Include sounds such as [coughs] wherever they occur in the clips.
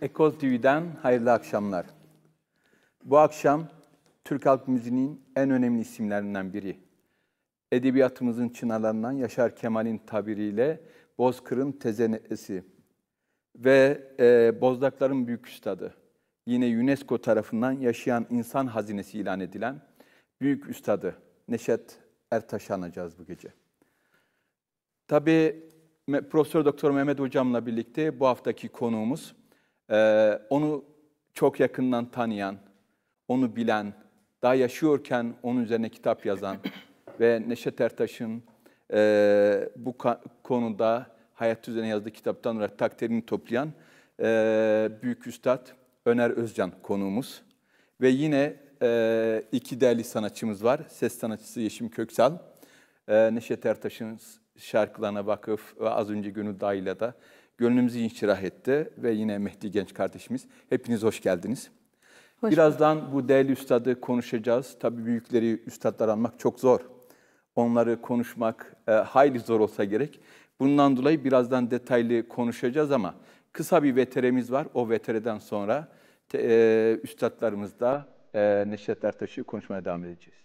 Ekol TV'den hayırlı akşamlar. Bu akşam Türk halk müziğinin en önemli isimlerinden biri. Edebiyatımızın çınarlarından Yaşar Kemal'in tabiriyle Bozkır'ın tezenesi ve e, Bozdakların Büyük Üstadı. Yine UNESCO tarafından yaşayan insan hazinesi ilan edilen Büyük Üstadı Neşet Ertaş'ı anacağız bu gece. Tabii Profesör Doktor Mehmet Hocam'la birlikte bu haftaki konuğumuz ee, onu çok yakından tanıyan, onu bilen, daha yaşıyorken onun üzerine kitap yazan [coughs] ve Neşet Ertaş'ın e, bu konuda hayat üzerine yazdığı kitaptan olarak takdirini toplayan e, Büyük Üstad Öner Özcan konuğumuz. Ve yine e, iki değerli sanatçımız var. Ses sanatçısı Yeşim Köksal, e, Neşet Ertaş'ın şarkılarına vakıf ve az önce Gönül Dağ'ıyla da Gönlümüzü inşirah etti ve yine Mehdi Genç kardeşimiz. Hepiniz hoş geldiniz. Hoş Birazdan bu değerli üstadı konuşacağız. Tabii büyükleri üstadlar almak çok zor. Onları konuşmak e, hayli zor olsa gerek. Bundan dolayı birazdan detaylı konuşacağız ama kısa bir veteremiz var. O vetereden sonra te, e, üstadlarımızla e, Neşet Ertaş'ı konuşmaya devam edeceğiz.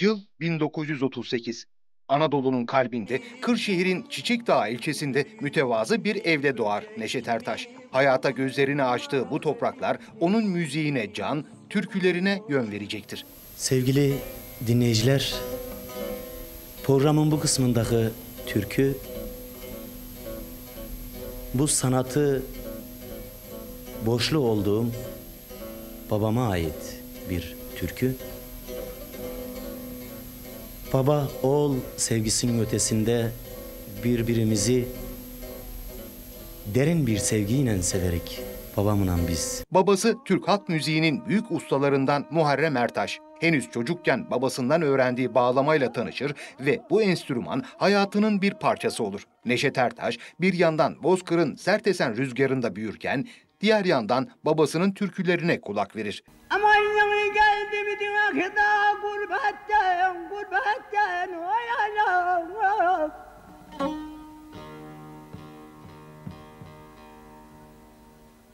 Yıl 1938. Anadolu'nun kalbinde, Kırşehir'in Çiçek Dağı ilçesinde mütevazı bir evde doğar Neşet Ertaş. Hayata gözlerini açtığı bu topraklar onun müziğine can, türkülerine yön verecektir. Sevgili dinleyiciler, programın bu kısmındaki türkü bu sanatı boşlu olduğum babama ait bir türkü baba oğul sevgisinin ötesinde birbirimizi derin bir sevgiyle severek babamla biz. Babası Türk halk müziğinin büyük ustalarından Muharrem Ertaş. Henüz çocukken babasından öğrendiği bağlamayla tanışır ve bu enstrüman hayatının bir parçası olur. Neşet Ertaş bir yandan Bozkır'ın sert esen rüzgarında büyürken diğer yandan babasının türkülerine kulak verir. Aman yanı geldi bir dünya gurbetten gurbetten uyanam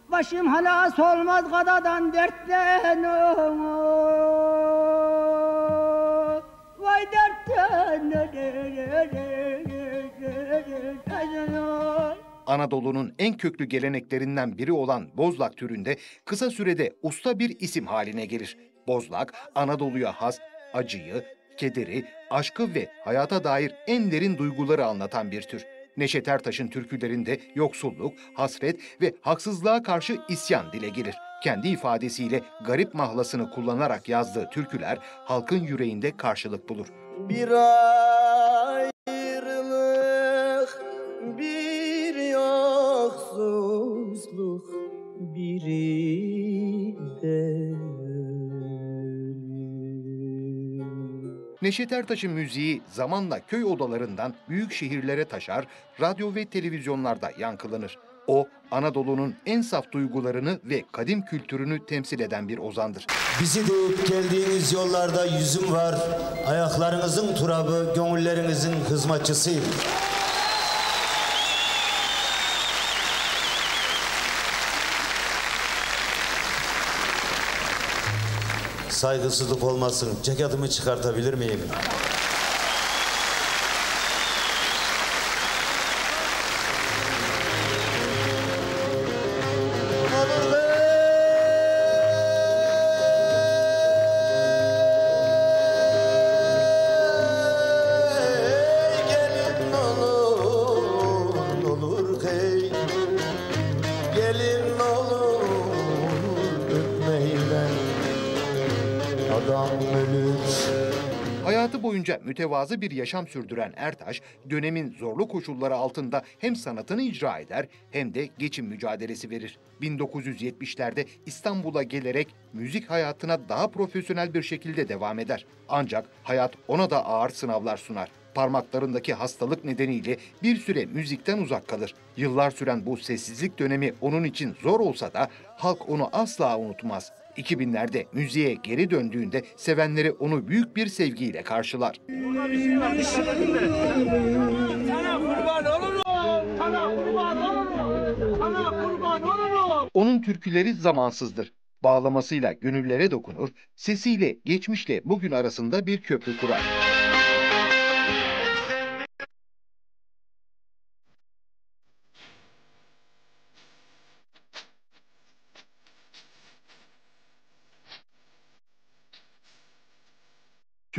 Başım halas olmaz gadadan dertten Vay dertten Anadolu'nun en köklü geleneklerinden biri olan bozlak türünde kısa sürede usta bir isim haline gelir. Bozlak, Anadolu'ya has acıyı, kederi, aşkı ve hayata dair en derin duyguları anlatan bir tür. Neşet Ertaş'ın türkülerinde yoksulluk, hasret ve haksızlığa karşı isyan dile gelir. Kendi ifadesiyle garip mahlasını kullanarak yazdığı türküler halkın yüreğinde karşılık bulur. Bir ayrılık, bir yoksulluk, biri de Neşet Ertaş'ın müziği zamanla köy odalarından büyük şehirlere taşar, radyo ve televizyonlarda yankılanır. O, Anadolu'nun en saf duygularını ve kadim kültürünü temsil eden bir ozandır. Bizi deyip geldiğiniz yollarda yüzüm var, ayaklarınızın turabı, gönüllerinizin hizmetçisiyim. saygısızlık olmasın. Ceketimi çıkartabilir miyim? mütevazı bir yaşam sürdüren Ertaş, dönemin zorlu koşulları altında hem sanatını icra eder hem de geçim mücadelesi verir. 1970'lerde İstanbul'a gelerek müzik hayatına daha profesyonel bir şekilde devam eder. Ancak hayat ona da ağır sınavlar sunar parmaklarındaki hastalık nedeniyle bir süre müzikten uzak kalır. Yıllar süren bu sessizlik dönemi onun için zor olsa da halk onu asla unutmaz. 2000'lerde müziğe geri döndüğünde sevenleri onu büyük bir sevgiyle karşılar. Şey şey Onun türküleri zamansızdır. Bağlamasıyla gönüllere dokunur, sesiyle geçmişle bugün arasında bir köprü kurar.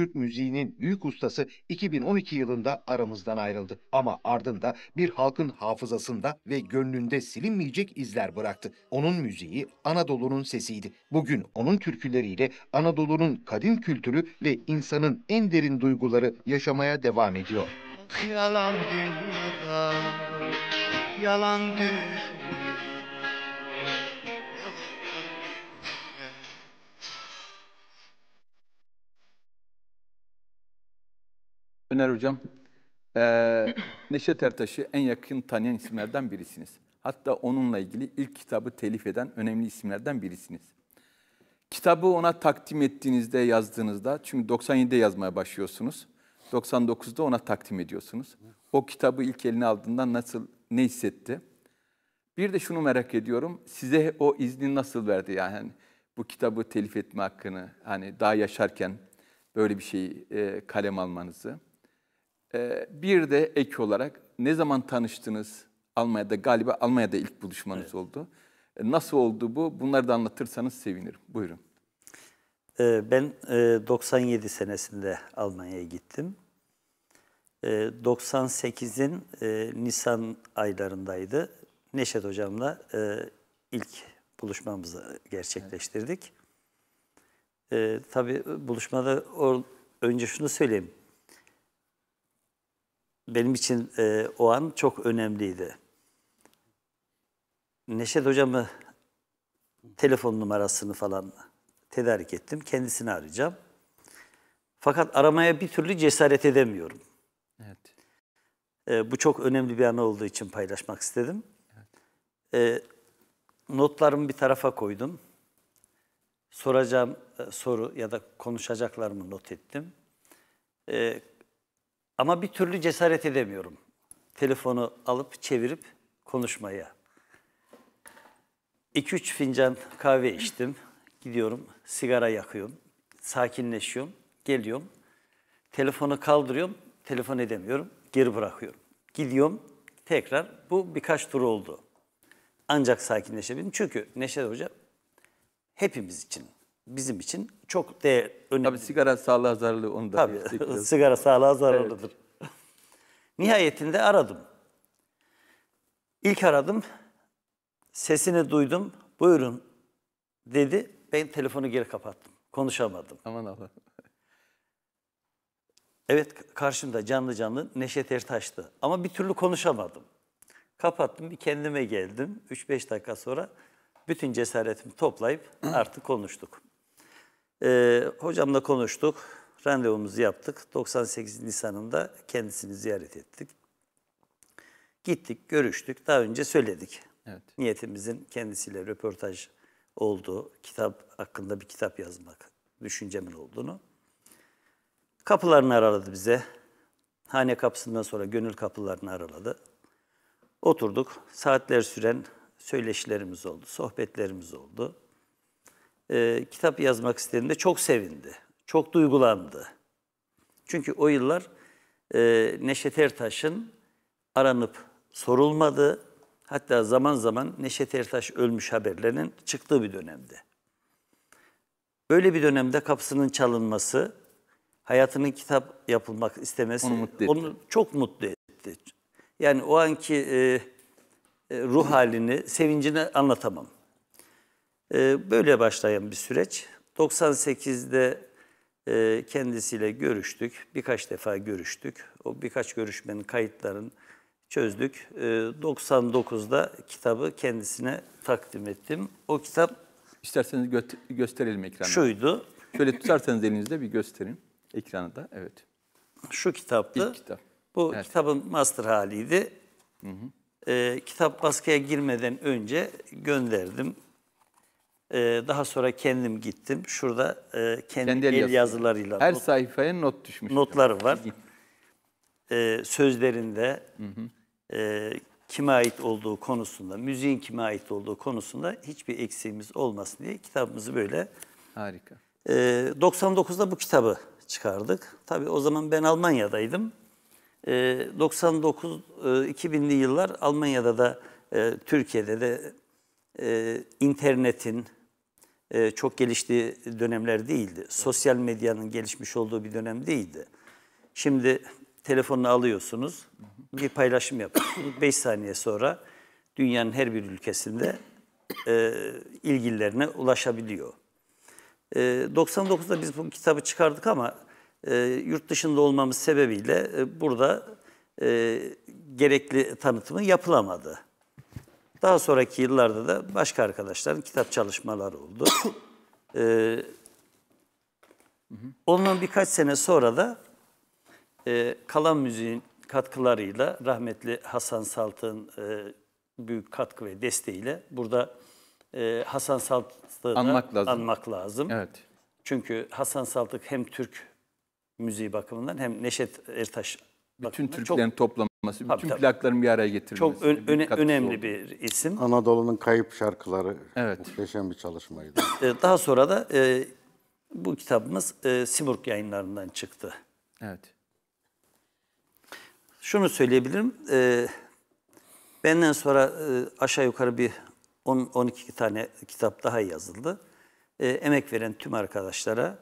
Türk müziğinin büyük ustası 2012 yılında aramızdan ayrıldı. Ama ardında bir halkın hafızasında ve gönlünde silinmeyecek izler bıraktı. Onun müziği Anadolu'nun sesiydi. Bugün onun türküleriyle Anadolu'nun kadim kültürü ve insanın en derin duyguları yaşamaya devam ediyor. Yalan dünya, yalan dünya. Öner Hocam, e, Neşet Ertaş'ı en yakın tanıyan isimlerden birisiniz. Hatta onunla ilgili ilk kitabı telif eden önemli isimlerden birisiniz. Kitabı ona takdim ettiğinizde, yazdığınızda, çünkü 97'de yazmaya başlıyorsunuz. 99'da ona takdim ediyorsunuz. O kitabı ilk eline aldığında nasıl, ne hissetti? Bir de şunu merak ediyorum, size o izni nasıl verdi? Yani hani bu kitabı telif etme hakkını, hani daha yaşarken böyle bir şeyi e, kalem almanızı. Ee, bir de ek olarak ne zaman tanıştınız? Almanya'da galiba Almanya'da ilk buluşmanız evet. oldu. Ee, nasıl oldu bu? Bunları da anlatırsanız sevinirim. Buyurun. Ee, ben 97 e, senesinde Almanya'ya gittim. 98'in e, Nisan aylarındaydı. Neşet Hocam'la e, ilk buluşmamızı gerçekleştirdik. Evet. Tabii buluşmada önce şunu söyleyeyim benim için e, o an çok önemliydi. Neşet hocamı telefon numarasını falan tedarik ettim. Kendisini arayacağım. Fakat aramaya bir türlü cesaret edemiyorum. Evet. E, bu çok önemli bir an olduğu için paylaşmak istedim. Evet. E, notlarımı bir tarafa koydum. Soracağım e, soru ya da konuşacaklarımı not ettim. E, ama bir türlü cesaret edemiyorum. Telefonu alıp çevirip konuşmaya. 2-3 fincan kahve içtim. Gidiyorum, sigara yakıyorum. Sakinleşiyorum, geliyorum. Telefonu kaldırıyorum, telefon edemiyorum. Geri bırakıyorum. Gidiyorum, tekrar. Bu birkaç tur oldu. Ancak sakinleşebildim. Çünkü Neşet Hoca hepimiz için bizim için çok de önemli. Tabii sigara sağlığa zararlı onu da. Tabii [laughs] sigara sağlığa zararlıdır. Evet. [laughs] Nihayetinde aradım. İlk aradım. Sesini duydum. Buyurun dedi. Ben telefonu geri kapattım. Konuşamadım. Aman Allah. Evet karşımda canlı canlı Neşet Ertaş'tı. Ama bir türlü konuşamadım. Kapattım bir kendime geldim. 3-5 dakika sonra bütün cesaretimi toplayıp [clears throat] artık konuştuk. Ee, hocamla konuştuk, randevumuzu yaptık. 98 Nisan'ında kendisini ziyaret ettik. Gittik, görüştük, daha önce söyledik. Evet. Niyetimizin kendisiyle röportaj olduğu, kitap hakkında bir kitap yazmak düşüncemin olduğunu. Kapılarını araladı bize. Hane kapısından sonra gönül kapılarını araladı. Oturduk, saatler süren söyleşilerimiz oldu, sohbetlerimiz oldu e, kitap yazmak istediğinde çok sevindi. Çok duygulandı. Çünkü o yıllar e, Neşet Ertaş'ın aranıp sorulmadı. Hatta zaman zaman Neşet Ertaş ölmüş haberlerinin çıktığı bir dönemde. Böyle bir dönemde kapısının çalınması, hayatının kitap yapılmak istemesi onu, mutlu onu çok mutlu etti. Yani o anki e, e ruh halini, sevincini anlatamam. Ee, böyle başlayan bir süreç. 98'de e, kendisiyle görüştük. Birkaç defa görüştük. O birkaç görüşmenin kayıtlarını çözdük. 99'da ee, kitabı kendisine takdim ettim. O kitap... isterseniz gö gösterelim ekranda. Şuydu. Şöyle tutarsanız elinizde bir gösterin ekranı da. Evet. Şu kitaptı. İlk kitap. Bu evet. kitabın master haliydi. Hı hı. E, kitap baskıya girmeden önce gönderdim. Ee, daha sonra kendim gittim. Şurada e, kendi, kendi el yazısı. yazılarıyla. Her not, sayfaya not düşmüş. notları var. Ee, sözlerinde hı hı. E, kime ait olduğu konusunda, müziğin kime ait olduğu konusunda hiçbir eksiğimiz olmasın diye kitabımızı böyle... Harika. E, 99'da bu kitabı çıkardık. Tabii o zaman ben Almanya'daydım. 99, e, 2000'li e, yıllar Almanya'da da, e, Türkiye'de de internetin, e, çok geliştiği dönemler değildi. Sosyal medyanın gelişmiş olduğu bir dönem değildi. Şimdi telefonunu alıyorsunuz, bir paylaşım yapıyorsunuz. 5 saniye sonra dünyanın her bir ülkesinde e, ilgililerine ulaşabiliyor. E, 99'da biz bu kitabı çıkardık ama e, yurt dışında olmamız sebebiyle e, burada e, gerekli tanıtımı yapılamadı. Daha sonraki yıllarda da başka arkadaşların kitap çalışmaları oldu. [coughs] ee, ondan birkaç sene sonra da e, kalan müziğin katkılarıyla rahmetli Hasan Salt'ın e, büyük katkı ve desteğiyle burada e, Hasan Salt'ı anmak lazım. anmak lazım. Evet. Çünkü Hasan Saltık hem Türk müziği bakımından hem Neşet Ertaş bütün türkülerin Türklerin toplaması, tabii, bütün tabii. plakların bir araya getirilmesi. Çok ön, öne, önemli oldu. bir isim. Anadolu'nun kayıp şarkıları evet. muhteşem bir çalışmaydı. Ee, daha sonra da e, bu kitabımız e, Simurg yayınlarından çıktı. Evet. Şunu söyleyebilirim. E, benden sonra e, aşağı yukarı bir 10-12 tane kitap daha yazıldı. E, emek veren tüm arkadaşlara,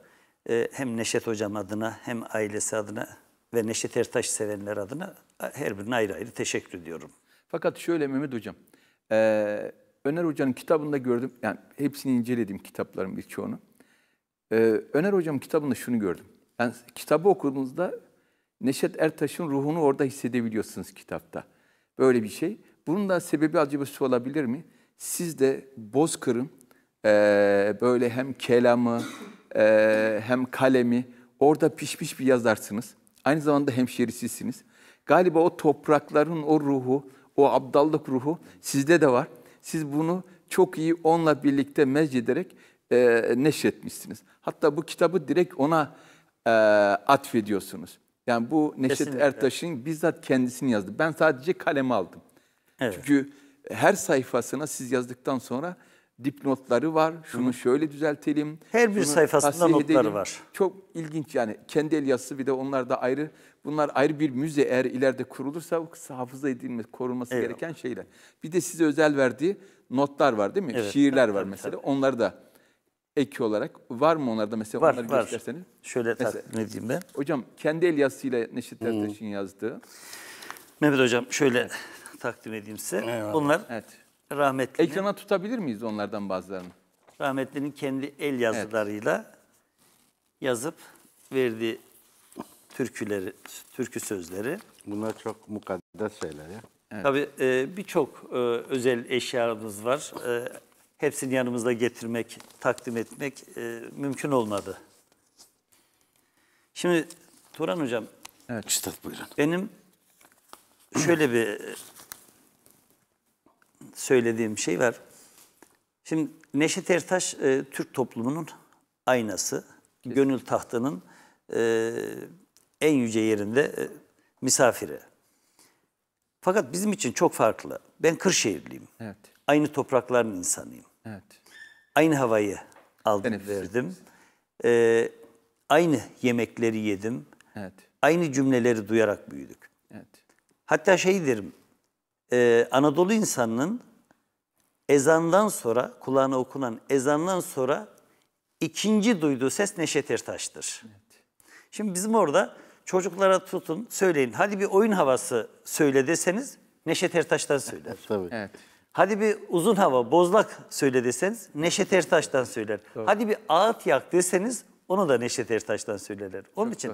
e, hem Neşet Hocam adına hem ailesi adına ve Neşet Ertaş sevenler adına e, her birine ayrı ayrı teşekkür ediyorum. Fakat şöyle Mehmet Hocam, e, Öner Hoca'nın kitabında gördüm, yani hepsini inceledim kitaplarım birçoğunu. E, Öner Hocam kitabında şunu gördüm. Yani kitabı okuduğunuzda Neşet Ertaş'ın ruhunu orada hissedebiliyorsunuz kitapta. Böyle bir şey. Bunun da sebebi acaba şu olabilir mi? Siz de Bozkır'ın e, böyle hem kelamı e, hem kalemi orada pişmiş bir yazarsınız. Aynı zamanda hemşerisisiniz. Galiba o toprakların o ruhu, o abdallık ruhu sizde de var. Siz bunu çok iyi onunla birlikte mezcederek e, neşretmişsiniz. Hatta bu kitabı direkt ona e, atfediyorsunuz. Yani bu Neşet Kesinlikle. Ertaş'ın bizzat kendisini yazdı. Ben sadece kalemi aldım. Evet. Çünkü her sayfasına siz yazdıktan sonra dipnotları var. Şunu Hı. şöyle düzeltelim. Her bir sayfasında notları edelim. var. Çok ilginç yani. Kendi el yazısı bir de onlar da ayrı. Bunlar ayrı bir müze eğer ileride kurulursa hafıza edilmesi, korunması evet. gereken şeyler. Bir de size özel verdiği notlar var değil mi? Evet. Şiirler var mesela. Tabii. Onları da ek olarak var mı onlarda mesela var, onları var. gösterseniz? Şöyle mesela, ne diyeyim ben? Hocam kendi el yazısıyla Neşet Ertaş'ın yazdığı. Mehmet Hocam şöyle takdim edeyim size. Eyvallah. Onlar evet rahmetlinin... Ekrana tutabilir miyiz onlardan bazılarını? Rahmetlinin kendi el yazılarıyla evet. yazıp verdiği türküleri, türkü sözleri. Bunlar çok mukaddes şeyler ya. Evet. Tabii e, birçok e, özel eşyalarımız var. E, hepsini yanımızda getirmek, takdim etmek e, mümkün olmadı. Şimdi Turan Hocam. Evet Üstad buyurun. Benim şöyle bir söylediğim şey var. Şimdi Neşet Ertaş e, Türk toplumunun aynası. Kesinlikle. Gönül tahtının e, en yüce yerinde e, misafiri. Fakat bizim için çok farklı. Ben Kırşehirliyim. Evet. Aynı toprakların insanıyım. Evet. Aynı havayı aldım Benefis verdim. Ee, aynı yemekleri yedim. Evet. Aynı cümleleri duyarak büyüdük. Evet. Hatta şey derim, e, Anadolu insanının ezandan sonra, kulağına okunan ezandan sonra ikinci duyduğu ses Neşet Ertaş'tır. Evet. Şimdi bizim orada çocuklara tutun, söyleyin. Hadi bir oyun havası söyle deseniz Neşet Ertaş'tan söyler. [laughs] Tabii. Evet. Hadi bir uzun hava, bozlak söyle deseniz Neşet Ertaş'tan söyler. Doğru. Hadi bir ağıt yak deseniz onu da Neşet Ertaş'tan söylerler. Onun Çok için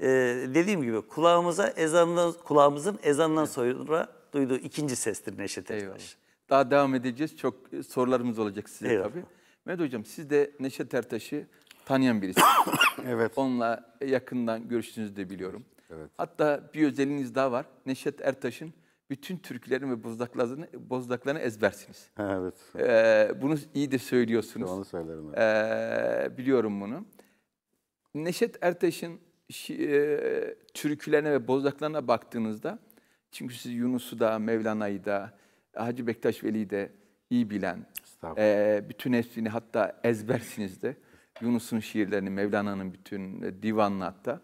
e, dediğim gibi kulağımıza ezandan, kulağımızın ezandan evet. sonra duyduğu ikinci sestir Neşet Ertaş. Eyvallah. Daha devam edeceğiz. Çok e, sorularımız olacak size Eyvallah. tabii. Mehmet Hocam siz de Neşet Ertaş'ı tanıyan birisi. [coughs] evet. Onunla yakından görüştüğünüzü de biliyorum. Evet. Hatta bir özelliğiniz daha var. Neşet Ertaş'ın bütün türkülerin ve bozdaklarını, bozdaklarını ezbersiniz. Evet. Ee, bunu iyi de söylüyorsunuz. Onu söylerim. Evet. Ee, biliyorum bunu. Neşet Ertaş'ın e, türkülerine ve bozdaklarına baktığınızda çünkü siz Yunus'u da Mevlana'yı da Hacı Bektaş Veli'yi de iyi bilen, e, bütün hepsini hatta ezbersiniz de. Yunus'un şiirlerini, Mevlana'nın bütün divanını hatta.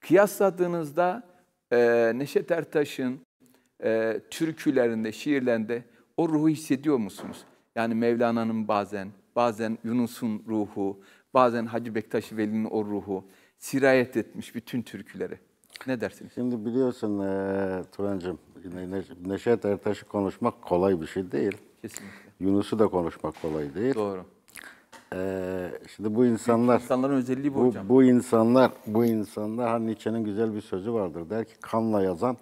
Kıyasladığınızda e, Neşet Ertaş'ın e, türkülerinde, şiirlerinde o ruhu hissediyor musunuz? Yani Mevlana'nın bazen, bazen Yunus'un ruhu, bazen Hacı Bektaş Veli'nin o ruhu sirayet etmiş bütün türküleri. Ne dersiniz? Şimdi biliyorsun e, Turancığım, ne, ne, Neşet Ertaş'ı konuşmak kolay bir şey değil. Kesinlikle. Yunus'u da konuşmak kolay değil. Doğru. Ee, şimdi bu insanlar insanların özelliği bu, bu hocam. Bu insanlar bu insanlar hani Nietzsche'nin güzel bir sözü vardır. Der ki kanla yazan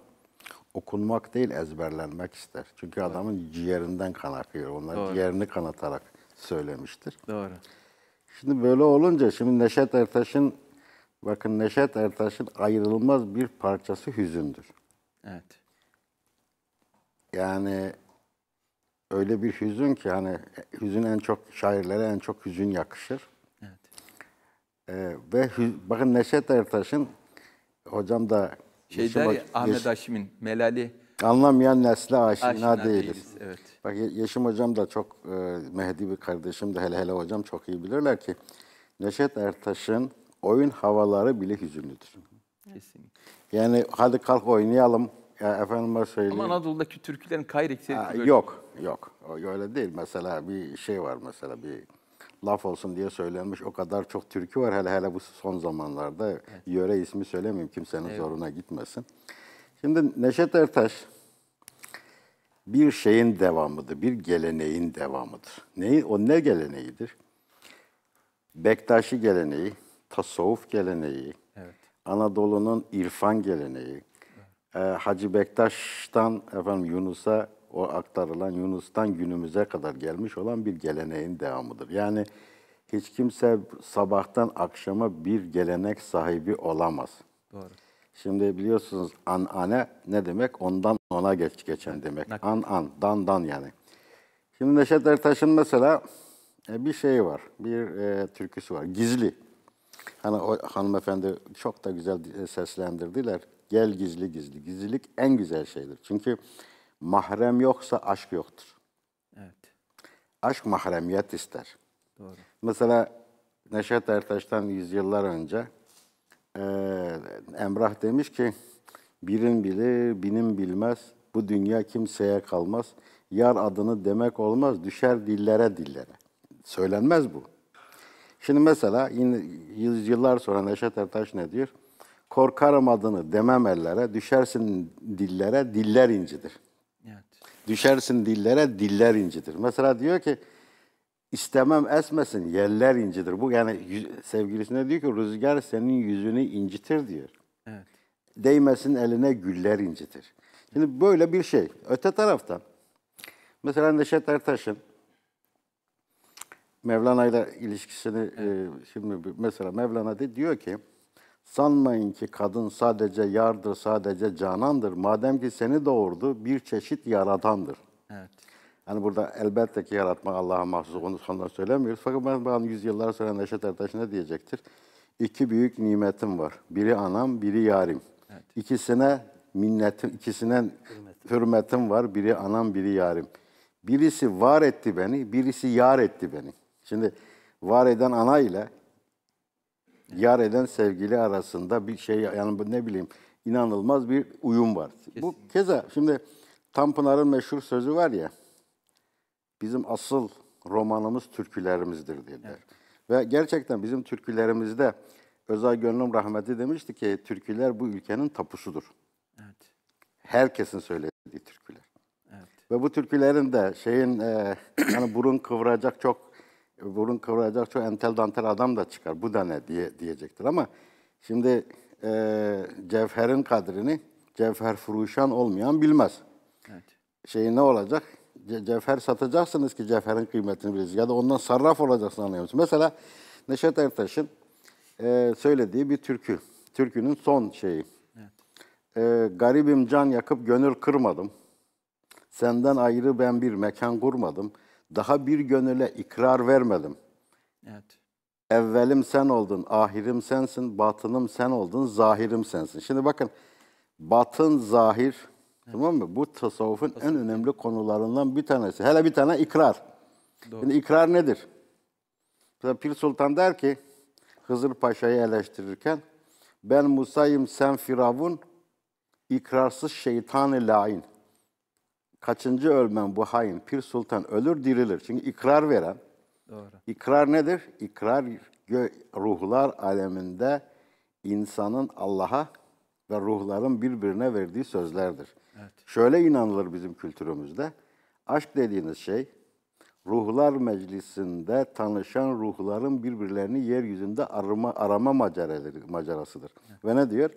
okunmak değil ezberlenmek ister. Çünkü Doğru. adamın ciğerinden kan akıyor. Onlar Doğru. ciğerini kanatarak söylemiştir. Doğru. Şimdi böyle olunca şimdi Neşet Ertaş'ın Bakın Neşet Ertaş'ın ayrılmaz bir parçası hüzündür. Evet. Yani öyle bir hüzün ki hani hüzün en çok şairlere en çok hüzün yakışır. Evet. Ee, ve bakın Neşet Ertaş'ın hocam da şey der ya, Ahmet Haşim'in Melali Anlamayan nesle aşina, aşina değiliz. değiliz. Evet. Bak Yeşim hocam da çok e, Mehdi bir kardeşim de hele hele hocam çok iyi bilirler ki Neşet Ertaş'ın oyun havaları bile hüzünlüdür. Kesinlikle. Yani hadi kalk oynayalım. Ya efendime söyleyeyim. Ama Anadolu'daki türkülerin kayrek sevki böyle. Yok, yok. öyle değil. Mesela bir şey var mesela bir laf olsun diye söylenmiş o kadar çok türkü var hele hele bu son zamanlarda. Evet. Yöre ismi söylemeyeyim kimsenin evet. zoruna gitmesin. Şimdi Neşet Ertaş bir şeyin devamıdır, bir geleneğin devamıdır. Neyi, o ne geleneğidir? Bektaşi geleneği, tasavvuf geleneği, evet. Anadolu'nun irfan geleneği, evet. Hacı Bektaş'tan efendim Yunus'a o aktarılan Yunus'tan günümüze kadar gelmiş olan bir geleneğin devamıdır. Yani hiç kimse sabahtan akşama bir gelenek sahibi olamaz. Doğru. Şimdi biliyorsunuz anane ne demek? Ondan ona geç geçen demek. Nak an an, dan dan yani. Şimdi Neşet Ertaş'ın mesela e, bir şeyi var, bir e, türküsü var. Gizli. Hani o hanımefendi çok da güzel seslendirdiler. Gel gizli gizli. Gizlilik en güzel şeydir. Çünkü mahrem yoksa aşk yoktur. Evet. Aşk mahremiyet ister. Doğru. Mesela Neşet Ertaş'tan yüzyıllar önce e, Emrah demiş ki birin bilir, binin bilmez. Bu dünya kimseye kalmaz. Yar adını demek olmaz. Düşer dillere dillere. Söylenmez bu. Şimdi mesela yine yüzyıllar sonra Neşet Ertaş ne diyor? Korkarım adını demem ellere, düşersin dillere, diller incidir. Evet. Düşersin dillere, diller incidir. Mesela diyor ki, istemem esmesin, yeller incidir. Bu yani sevgilisine diyor ki, rüzgar senin yüzünü incitir diyor. Evet. Değmesin eline güller incidir. Şimdi böyle bir şey. Öte taraftan, mesela Neşet Ertaş'ın Mevlana ile ilişkisini evet. e, şimdi mesela Mevlana de diyor ki sanmayın ki kadın sadece yardır, sadece canandır. Madem ki seni doğurdu bir çeşit yaratandır. Evet. Yani burada elbette ki yaratma Allah'a mahsus onu sonunda söylemiyoruz. Fakat ben bana yüzyıllar sonra Neşet Ertaş ne diyecektir? İki büyük nimetim var. Biri anam, biri yarim. Evet. İkisine minnetim, ikisinden hürmetim. hürmetim var. Biri anam, biri yarim. Birisi var etti beni, birisi yar etti beni. Şimdi var eden ana ile yar eden sevgili arasında bir şey yani ne bileyim inanılmaz bir uyum var. Kesinlikle. Bu keza şimdi Tanpınar'ın meşhur sözü var ya bizim asıl romanımız türkülerimizdir dediler. Evet. Ve gerçekten bizim türkülerimizde Özay Gönlüm rahmeti demişti ki türküler bu ülkenin tapusudur. Evet. Herkesin söylediği türküler. Evet. Ve bu türkülerin de şeyin e, [clears throat] hani burun kıvıracak çok burun kıvıracak çok entel dantel adam da çıkar. Bu da ne diye, diyecektir ama şimdi e, cevherin kadrini cevher furuşan olmayan bilmez. Evet. Şeyi ne olacak? Ce cevher satacaksınız ki cevherin kıymetini biliriz. Ya da ondan sarraf olacaksınız anlayamıyorsun. Mesela Neşet Ertaş'ın e, söylediği bir türkü. Türkünün son şeyi. Evet. E, garibim can yakıp gönül kırmadım. Senden ayrı ben bir mekan kurmadım.'' Daha bir gönüle ikrar vermedim. Evet. Evvelim sen oldun, ahirim sensin, batınım sen oldun, zahirim sensin. Şimdi bakın batın, zahir evet. tamam mı? Bu tasavvufun Tasavvuf. en önemli konularından bir tanesi. Hele bir tane ikrar. Doğru. Şimdi ikrar nedir? Mesela Pir Sultan der ki Hızır Paşa'yı eleştirirken ben Musa'yım sen Firavun, ikrarsız şeytan-ı lain kaçıncı ölmem bu hain Pir Sultan ölür dirilir. Çünkü ikrar veren. Doğru. İkrar nedir? İkrar ruhlar aleminde insanın Allah'a ve ruhların birbirine verdiği sözlerdir. Evet. Şöyle inanılır bizim kültürümüzde. Aşk dediğiniz şey ruhlar meclisinde tanışan ruhların birbirlerini yeryüzünde arama, arama macerasıdır. Evet. Ve ne diyor?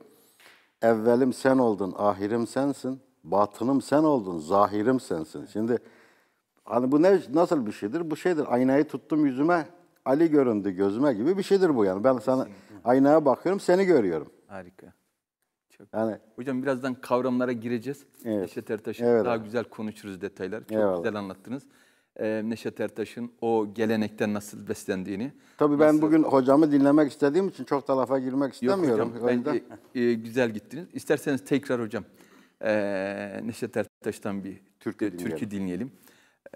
Evvelim sen oldun, ahirim sensin. Batınım sen oldun, zahirim sensin. Şimdi hani bu ne nasıl bir şeydir? Bu şeydir. Aynayı tuttum yüzüme, Ali göründü gözüme gibi bir şeydir bu yani. Ben sana aynaya bakıyorum, seni görüyorum. Harika. Çok. Yani hocam birazdan kavramlara gireceğiz. Evet. Neşet Ertaş'ın evet. daha güzel konuşuruz detaylar. Çok evet. güzel anlattınız. Ee, Neşet Ertaş'ın o gelenekten nasıl beslendiğini. Tabii nasıl... ben bugün hocamı dinlemek istediğim için çok da lafa girmek istemiyorum. Yok hocam, bence e, güzel gittiniz. İsterseniz tekrar hocam ee, Neşet Ertaş'tan bir türkü, e, dinleyelim. türkü dinleyelim.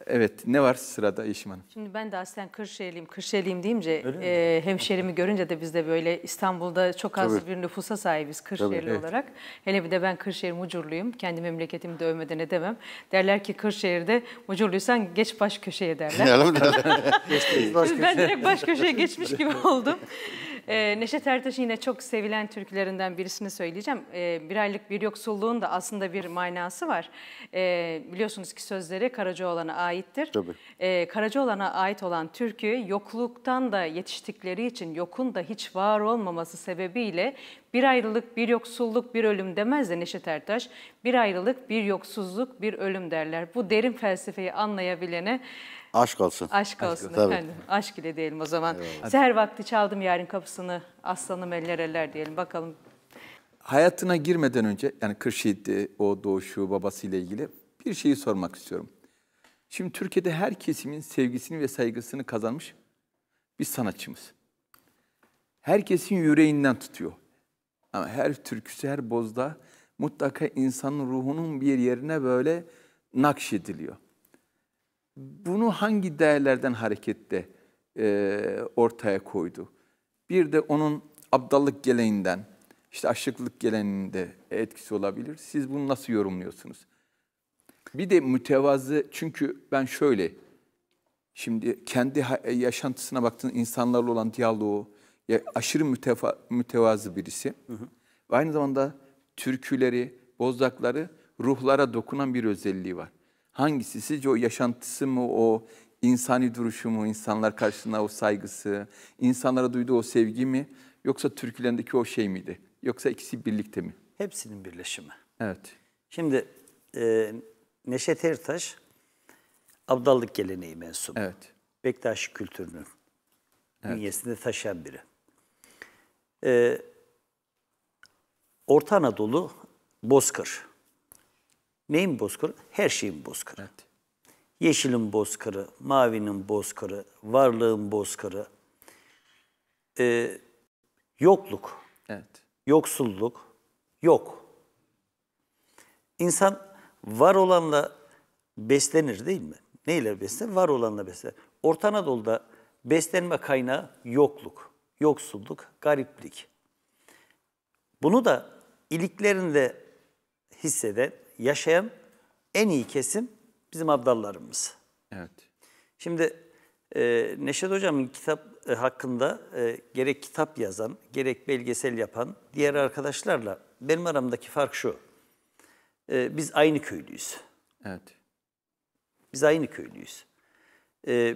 Evet ne var sırada Yeşim Hanım? Şimdi ben de aslen Kırşehirliyim. Kırşehirliyim deyince e, hemşerimi görünce de biz de böyle İstanbul'da çok az Tabii. bir nüfusa sahibiz Kırşehirli Tabii, evet. olarak. Hele bir de ben Kırşehir Mucurluyum. Kendi memleketimi de övmeden edemem. Derler ki Kırşehir'de Mucurluysan geç baş köşeye derler. [laughs] [laughs] ben direkt baş köşeye geçmiş gibi oldum. Ee, Neşet Ertaş'ın yine çok sevilen türkülerinden birisini söyleyeceğim. Ee, bir aylık bir yoksulluğun da aslında bir manası var. Ee, biliyorsunuz ki sözleri Karacaoğlan'a aittir. Tabii. Karacaoğlan'a ait olan türkü yokluktan da yetiştikleri için yokun da hiç var olmaması sebebiyle bir ayrılık, bir yoksulluk, bir ölüm demez de Neşet Ertaş. Bir ayrılık, bir yoksuzluk, bir ölüm derler. Bu derin felsefeyi anlayabilene Aşk olsun. Aşk olsun Aşk efendim. Aşk ile diyelim o zaman. Eyvallah. Seher vakti çaldım yarın kapısını aslanım eller eller diyelim bakalım. Hayatına girmeden önce yani Kırşehir'de o doğuşu babasıyla ilgili bir şeyi sormak istiyorum. Şimdi Türkiye'de her kesimin sevgisini ve saygısını kazanmış bir sanatçımız. Herkesin yüreğinden tutuyor. Ama her türküsü, her bozda mutlaka insanın ruhunun bir yerine böyle nakşediliyor bunu hangi değerlerden harekette e, ortaya koydu? Bir de onun abdallık geleğinden, işte aşıklık geleneğinde etkisi olabilir. Siz bunu nasıl yorumluyorsunuz? Bir de mütevazı çünkü ben şöyle şimdi kendi yaşantısına baktığın insanlarla olan diyaloğu ya aşırı müteva, mütevazı birisi. Hı hı. aynı zamanda türküleri, bozdakları ruhlara dokunan bir özelliği var hangisi sizce o yaşantısı mı, o insani duruşu mu, insanlar karşısında o saygısı, insanlara duyduğu o sevgi mi yoksa türkülerindeki o şey miydi? Yoksa ikisi birlikte mi? Hepsinin birleşimi. Evet. Şimdi e, Neşet Ertaş abdallık geleneği mensubu. Evet. Bektaşi kültürünün evet. bünyesinde taşıyan biri. E, Orta Anadolu Bozkır. Neyin bozkırı? Her şeyin bozkırı. Evet. Yeşilin bozkırı, mavinin bozkırı, varlığın bozkırı, e, yokluk, evet. yoksulluk, yok. İnsan var olanla beslenir değil mi? Neyle beslenir? Var olanla beslenir. Orta Anadolu'da beslenme kaynağı yokluk, yoksulluk, gariplik. Bunu da iliklerinde hisseden yaşayan en iyi kesim bizim abdallarımız. Evet. Şimdi e, Neşet Hocam'ın kitap e, hakkında e, gerek kitap yazan, gerek belgesel yapan diğer arkadaşlarla benim aramdaki fark şu. E, biz aynı köylüyüz. Evet. Biz aynı köylüyüz. E,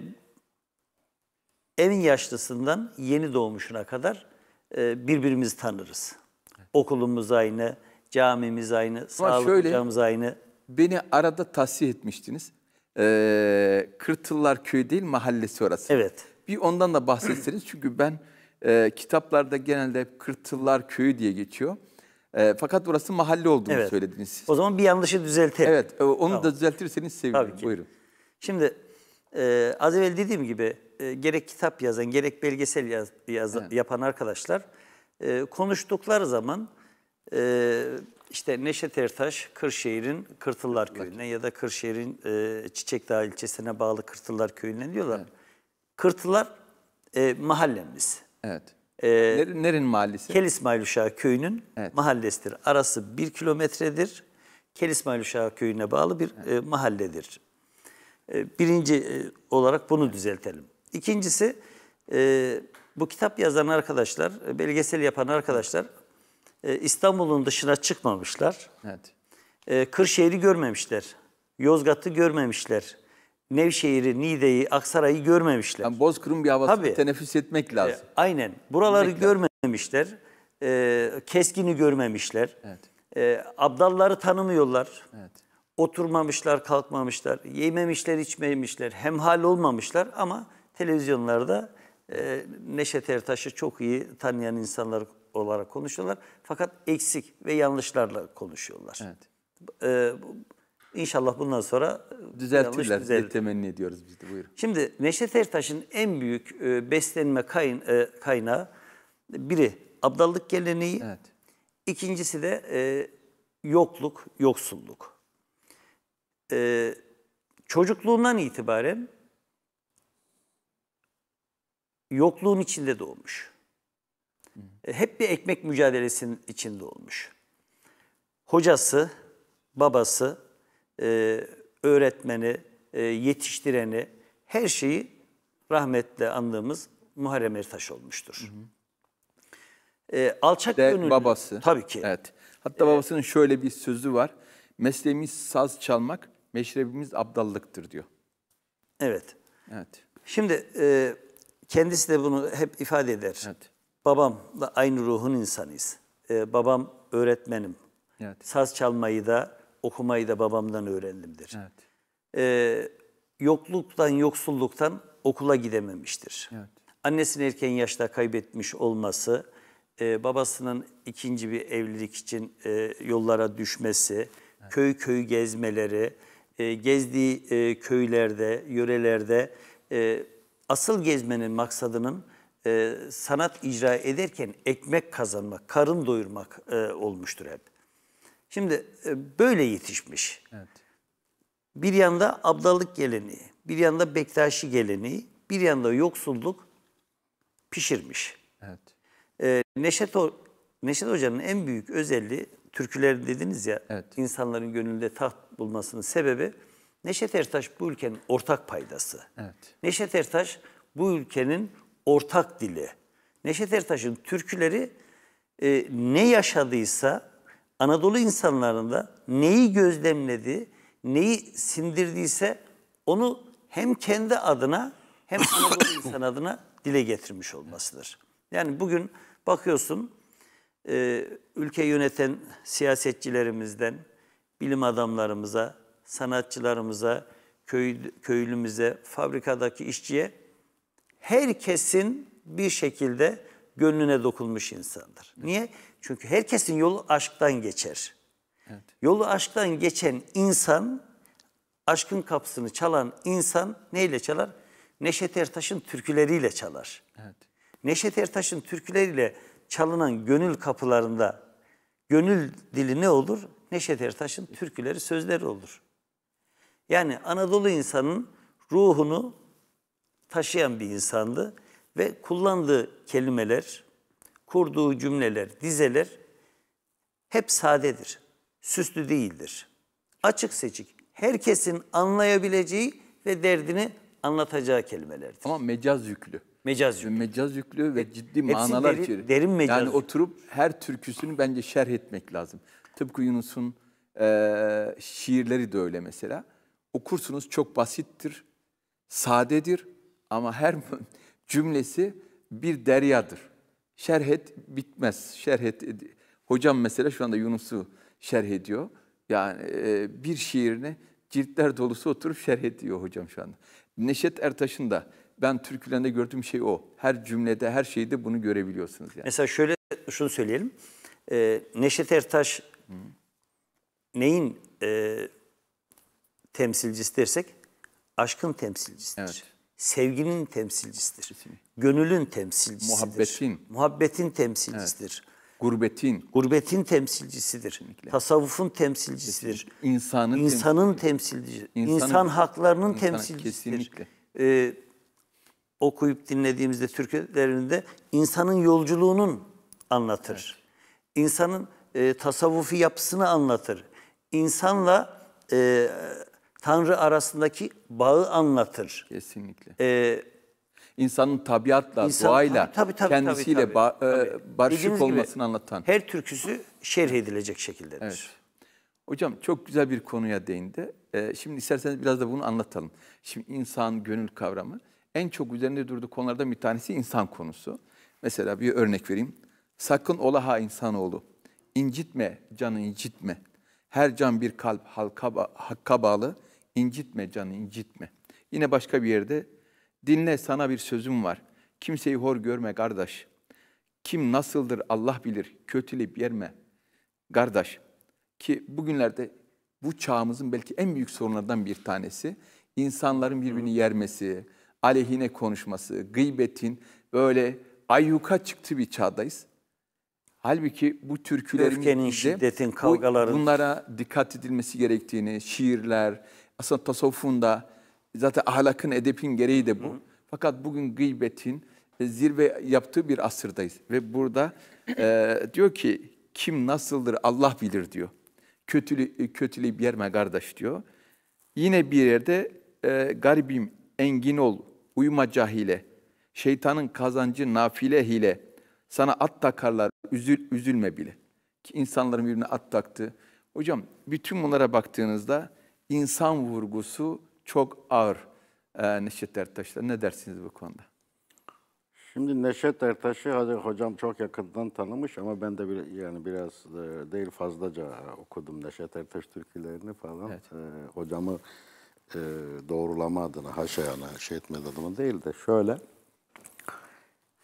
en yaşlısından yeni doğmuşuna kadar e, birbirimizi tanırız. Evet. Okulumuz aynı, Camimiz aynı, sağlık şöyle, hocamız aynı. Beni arada tahsiye etmiştiniz. Ee, Kırtıllar köy değil mahallesi orası. Evet. Bir ondan da bahsetseniz çünkü ben e, kitaplarda genelde Kırtıllar Köyü diye geçiyor. E, fakat burası mahalle olduğunu evet. söylediniz siz. O zaman bir yanlışı düzeltelim. Evet, e, onu tamam. da düzeltirseniz sevinirim. Tabii ki. Buyurun. Şimdi e, az evvel dediğim gibi e, gerek kitap yazan gerek belgesel yaz, yaz, evet. yapan arkadaşlar e, konuştukları zaman e, işte Neşet Ertaş Kırşehir'in Kırtıllar Köyü'ne ya da Kırşehir'in e, Çiçekdağ ilçesine bağlı Kırtıllar Köyü'ne diyorlar. Evet. Kırtıllar e, mahallemiz. Evet. Ee, e, Nerin mahallesi? Kelis İsmail Köyü'nün evet. mahallesidir. Arası bir kilometredir. Kelis İsmail Köyü'ne bağlı bir evet. e, mahalledir. E, birinci e, olarak bunu evet. düzeltelim. İkincisi e, bu kitap yazan arkadaşlar, e, belgesel yapan arkadaşlar e, İstanbul'un dışına çıkmamışlar. Evet. E, Kırşehir'i görmemişler. Yozgat'ı görmemişler. Nevşehir'i, Niğde'yi, Aksaray'ı görmemişler. Yani Bozkır'ın bir havasını Tabii. teneffüs etmek e, lazım. E, aynen. Buraları Bilmek görmemişler. Lazım. E, Keskin'i görmemişler. Evet. E, abdalları tanımıyorlar. Evet. Oturmamışlar, kalkmamışlar. Yememişler, içmemişler. Hemhal olmamışlar ama televizyonlarda e, Neşet Ertaş'ı çok iyi tanıyan insanlar olarak konuşuyorlar. Fakat eksik ve yanlışlarla konuşuyorlar. Evet. Ee, inşallah bundan sonra e, düzeltirler diye temenni ediyoruz biz de. Buyurun. Şimdi Neşet Ertaş'ın en büyük e, beslenme kayın, e, kaynağı biri abdallık geleneği, evet. ikincisi de e, yokluk, yoksulluk. E, çocukluğundan itibaren yokluğun içinde doğmuş. E, hep bir ekmek mücadelesinin içinde olmuş. Hocası, babası, e, öğretmeni, e, yetiştireni her şeyi rahmetle andığımız Muharrem Ertaş olmuştur. Hı hı. alçak De gönüllü. babası. Tabii ki. Evet. Hatta babasının şöyle bir sözü var. Mesleğimiz saz çalmak, meşrebimiz abdallıktır diyor. Evet. Evet. Şimdi kendisi de bunu hep ifade eder. Evet babamla aynı ruhun insanıyız. Ee, babam öğretmenim. Evet. Saz çalmayı da okumayı da babamdan öğrendimdir. Evet. Ee, yokluktan, yoksulluktan okula gidememiştir. Evet. Annesini erken yaşta kaybetmiş olması, e, babasının ikinci bir evlilik için e, yollara düşmesi, evet. köy köy gezmeleri, e, gezdiği e, köylerde, yörelerde e, asıl gezmenin maksadının e, sanat icra ederken ekmek kazanmak, karın doyurmak e, olmuştur hep. Şimdi e, böyle yetişmiş. Evet. Bir yanda abdallık geleneği, bir yanda Bektaşi geleneği, bir yanda yoksulluk pişirmiş. Evet. E, Neşet, o, Neşet Hoca'nın en büyük özelliği, türküler dediniz ya, evet. insanların gönlünde taht bulmasının sebebi Neşet Ertaş bu ülkenin ortak paydası. Evet. Neşet Ertaş bu ülkenin ortak dili. Neşet Ertaş'ın türküleri e, ne yaşadıysa Anadolu insanlarında neyi gözlemledi, neyi sindirdiyse onu hem kendi adına hem Anadolu [coughs] insan adına dile getirmiş olmasıdır. Yani bugün bakıyorsun e, ülke yöneten siyasetçilerimizden bilim adamlarımıza, sanatçılarımıza, köy, köylümüze, fabrikadaki işçiye herkesin bir şekilde gönlüne dokunmuş insandır. Niye? Çünkü herkesin yolu aşktan geçer. Evet. Yolu aşktan geçen insan, aşkın kapısını çalan insan neyle çalar? Neşet Ertaş'ın türküleriyle çalar. Evet. Neşet Ertaş'ın türküleriyle çalınan gönül kapılarında gönül dili ne olur? Neşet Ertaş'ın türküleri, sözleri olur. Yani Anadolu insanın ruhunu taşıyan bir insandı ve kullandığı kelimeler, kurduğu cümleler, dizeler hep sadedir. Süslü değildir. Açık seçik. Herkesin anlayabileceği ve derdini anlatacağı kelimelerdir. Ama mecaz yüklü. Mecaz yüklü. Mecaz yüklü ve ciddi Hepsi manalar derin, içerir. Derin mecaz. Yani oturup her türküsünü bence şerh etmek lazım. Tıpkı Yunus'un e, şiirleri de öyle mesela. Okursunuz çok basittir, sadedir ama her [laughs] cümlesi bir deryadır. Şerhet bitmez. Şerhet hocam mesela şu anda Yunus'u şerh ediyor. Yani e, bir şiirini ciltler dolusu oturup şerh ediyor hocam şu anda. Neşet Ertaş'ın da ben türkülerde gördüğüm şey o. Her cümlede, her şeyde bunu görebiliyorsunuz yani. Mesela şöyle şunu söyleyelim. E, Neşet Ertaş neyin e, temsilcisi dersek aşkın temsilcisidir. Evet sevginin temsilcisidir. Gönülün temsilcisidir. Muhabbetin. Muhabbetin temsilcisidir. Evet. Gurbetin. Gurbetin temsilcisidir. Kesinlikle. Tasavvufun temsilcisidir. Kesinlikle. İnsanın, İnsanın temsilcisidir. İnsanın, İnsan haklarının insana, temsilcisidir. Kesinlikle. Ee, okuyup dinlediğimizde türkülerinde insanın yolculuğunun anlatır. Evet. İnsanın e, tasavvufi yapısını anlatır. İnsanla e, Tanrı arasındaki bağı anlatır. Kesinlikle. Ee, İnsanın tabiatla, insan, doğayla, tabii, tabii, kendisiyle tabii, tabii, ba e, tabii. barışık Dediğimiz olmasını gibi, anlatan. Her türküsü şerh edilecek şekildedir. Evet. Hocam çok güzel bir konuya değindi. Ee, şimdi isterseniz biraz da bunu anlatalım. Şimdi insan, gönül kavramı. En çok üzerinde durduğu konulardan bir tanesi insan konusu. Mesela bir örnek vereyim. Sakın ola ha insanoğlu. İncitme, canı incitme. Her can bir kalp halka, hakka bağlı incitme canı incitme. Yine başka bir yerde dinle sana bir sözüm var. Kimseyi hor görme kardeş. Kim nasıldır Allah bilir. Kötüleyip yerme kardeş. Ki bugünlerde bu çağımızın belki en büyük sorunlardan bir tanesi insanların birbirini yermesi, aleyhine konuşması, gıybetin böyle ayyuka çıktı bir çağdayız. Halbuki bu türkülerin Öfkenin, şiddetin, kavgaların bunlara dikkat edilmesi gerektiğini, şiirler, aslında tasavvufun da zaten ahlakın, edepin gereği de bu. Hı hı. Fakat bugün gıybetin e, zirve yaptığı bir asırdayız. Ve burada e, diyor ki kim nasıldır Allah bilir diyor. Kötülü, e, kötüleyip yerme kardeş diyor. Yine bir yerde e, garibim, engin ol, uyuma cahile. Şeytanın kazancı nafile hile. Sana at takarlar, üzül, üzülme bile. Ki insanların birbirine at taktı. Hocam bütün bunlara baktığınızda insan vurgusu çok ağır e, Neşet Ertaş'ta. Ne dersiniz bu konuda? Şimdi Neşet Ertaş'ı hadi hocam çok yakından tanımış ama ben de bir, yani biraz e, değil fazlaca e, okudum Neşet Ertaş türkülerini falan. Evet. E, hocamı e, doğrulama adına, haşayana şey etmedi adına değil de şöyle.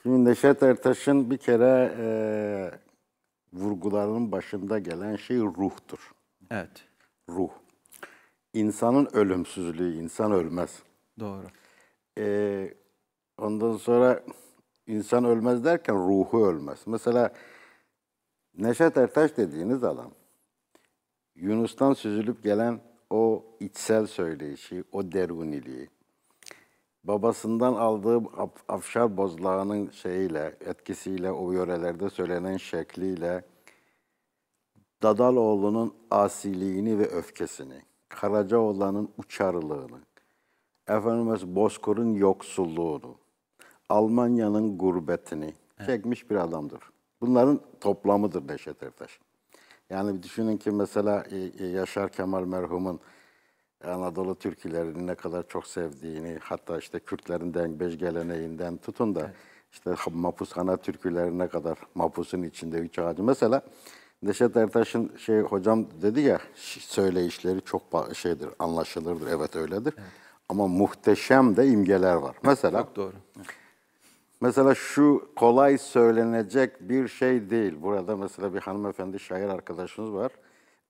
Şimdi Neşet Ertaş'ın bir kere e, vurgularının başında gelen şey ruhtur. Evet. Ruh insanın ölümsüzlüğü, insan ölmez. Doğru. Ee, ondan sonra insan ölmez derken ruhu ölmez. Mesela Neşet Ertaş dediğiniz adam, Yunus'tan süzülüp gelen o içsel söyleyişi, o deruniliği, babasından aldığı afşar bozlağının şeyiyle, etkisiyle, o yörelerde söylenen şekliyle, Dadaloğlu'nun asiliğini ve öfkesini, Karacaoğlan'ın uçarlığını, efendimiz Bozkur'un yoksulluğunu, Almanya'nın gurbetini çekmiş bir adamdır. Bunların toplamıdır Neşet Ertaş. Yani düşünün ki mesela e, e, Yaşar Kemal merhumun Anadolu Türkilerini ne kadar çok sevdiğini, hatta işte Kürtlerin dengbej geleneğinden tutun da evet. işte Mapus ana türkülerine kadar Mapus'un içinde üç ağacı. Mesela Neşet Ertaş'ın şey hocam dedi ya söyleyişleri çok şeydir, anlaşılırdır. Evet öyledir. Evet. Ama muhteşem de imgeler var. Mesela Çok doğru. Mesela şu kolay söylenecek bir şey değil. Burada mesela bir hanımefendi şair arkadaşımız var.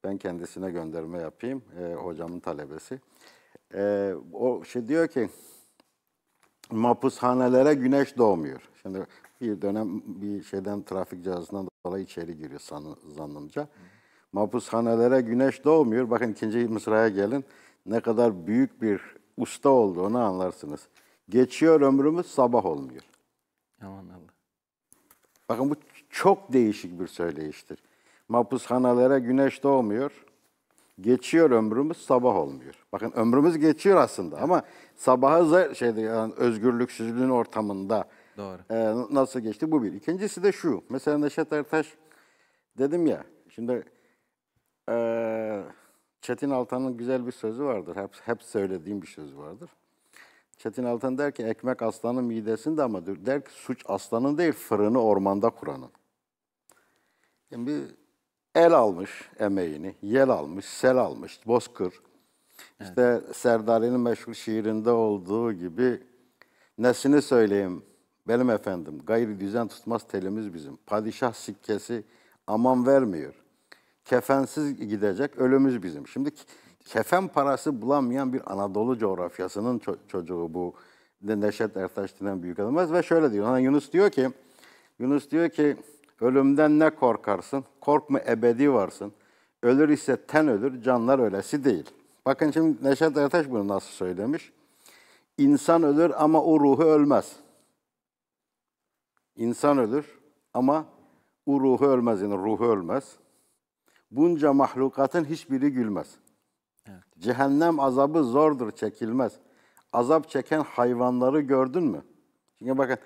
Ben kendisine gönderme yapayım. E, hocamın talebesi. E, o şey diyor ki mapushanelere güneş doğmuyor. Şimdi bir dönem bir şeyden trafik cihazından kolay içeri giriyor san, zannımca. Mapushanelere güneş doğmuyor. Bakın ikinci Mısra'ya gelin. Ne kadar büyük bir usta olduğunu anlarsınız. Geçiyor ömrümüz sabah olmuyor. Aman Allah. Bakın bu çok değişik bir söyleyiştir. Mapushanelere güneş doğmuyor. Geçiyor ömrümüz sabah olmuyor. Bakın ömrümüz geçiyor aslında ama sabaha şeyde yani özgürlüksüzlüğün ortamında Doğru. E, nasıl geçti bu bir. İkincisi de şu. Mesela Neşet Ertaş dedim ya. Şimdi e, Çetin Altan'ın güzel bir sözü vardır. Hep, hep söylediğim bir sözü vardır. Çetin Altan der ki ekmek aslanın midesinde ama der ki suç aslanın değil fırını ormanda kuranın. Şimdi el almış emeğini, yel almış, sel almış, bozkır. İşte evet. meşhur şiirinde olduğu gibi nesini söyleyeyim benim efendim gayri düzen tutmaz telimiz bizim. Padişah sikkesi aman vermiyor. Kefensiz gidecek ölümüz bizim. Şimdi kefen parası bulamayan bir Anadolu coğrafyasının ço- çocuğu bu Neşet Ertaş denen büyük adamız ve şöyle diyor. Hani Yunus diyor ki Yunus diyor ki ölümden ne korkarsın? Korkma ebedi varsın. Ölür ise ten ölür, canlar ölesi değil. Bakın şimdi Neşet Ertaş bunu nasıl söylemiş? İnsan ölür ama o ruhu ölmez. İnsan ölür ama o ruhu ölmez yani ruhu ölmez. Bunca mahlukatın hiçbiri gülmez. Evet. Cehennem azabı zordur, çekilmez. Azap çeken hayvanları gördün mü? Şimdi bakın,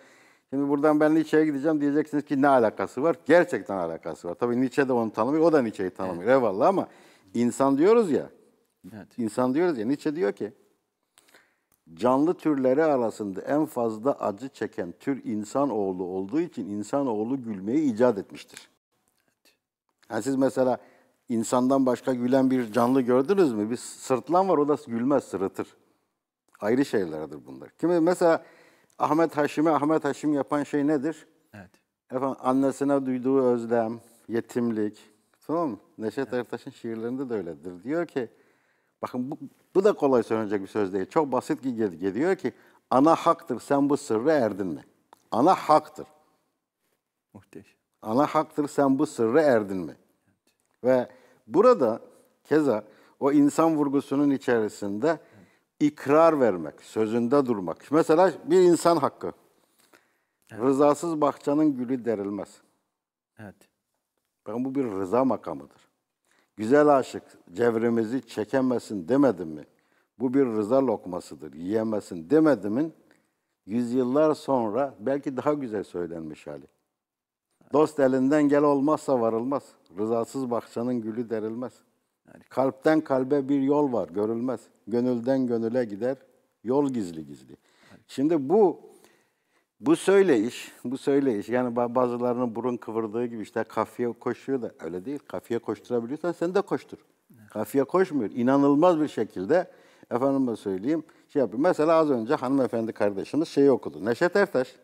şimdi buradan ben Nietzsche'ye gideceğim diyeceksiniz ki ne alakası var? Gerçekten alakası var. Tabii Nietzsche de onu tanımıyor, o da Nietzsche'yi tanımıyor. Evet. Eyvallah ama insan diyoruz ya, evet. insan diyoruz ya, Nietzsche diyor ki, canlı türleri arasında en fazla acı çeken tür insanoğlu olduğu için insanoğlu gülmeyi icat etmiştir. Yani siz mesela insandan başka gülen bir canlı gördünüz mü? Bir sırtlan var o da gülmez, sırıtır. Ayrı şeylerdir bunlar. Kimi mesela Ahmet Haşim'e Ahmet Haşim yapan şey nedir? Evet. Efendim annesine duyduğu özlem, yetimlik. Tamam mı? Neşet evet. Ertaş'ın şiirlerinde de öyledir. Diyor ki Bakın bu, bu da kolay söylenecek bir söz değil. Çok basit geliyor ki ana haktır sen bu sırrı erdin mi? Ana haktır. Muhteşem. Ana haktır sen bu sırrı erdin mi? Ve burada keza o insan vurgusunun içerisinde ikrar vermek, sözünde durmak. Mesela bir insan hakkı. Evet. Rızasız bahçenin gülü derilmez. Evet. Bakın bu bir rıza makamıdır. Güzel aşık cevrimizi çekemesin demedim mi? Bu bir rıza lokmasıdır, yiyemesin demedim Yüzyıllar sonra belki daha güzel söylenmiş hali. Dost elinden gel olmazsa varılmaz. Rızasız bahçenin gülü derilmez. Yani kalpten kalbe bir yol var, görülmez. Gönülden gönüle gider, yol gizli gizli. Şimdi bu bu söyleyiş, bu söyleyiş yani bazılarının burun kıvırdığı gibi işte kafiye koşuyor da öyle değil. Kafiye koşturabiliyorsan sen de koştur. Kafiye koşmuyor. İnanılmaz bir şekilde efendime söyleyeyim şey yapıyor. Mesela az önce hanımefendi kardeşimiz şeyi okudu. Neşet Ertaş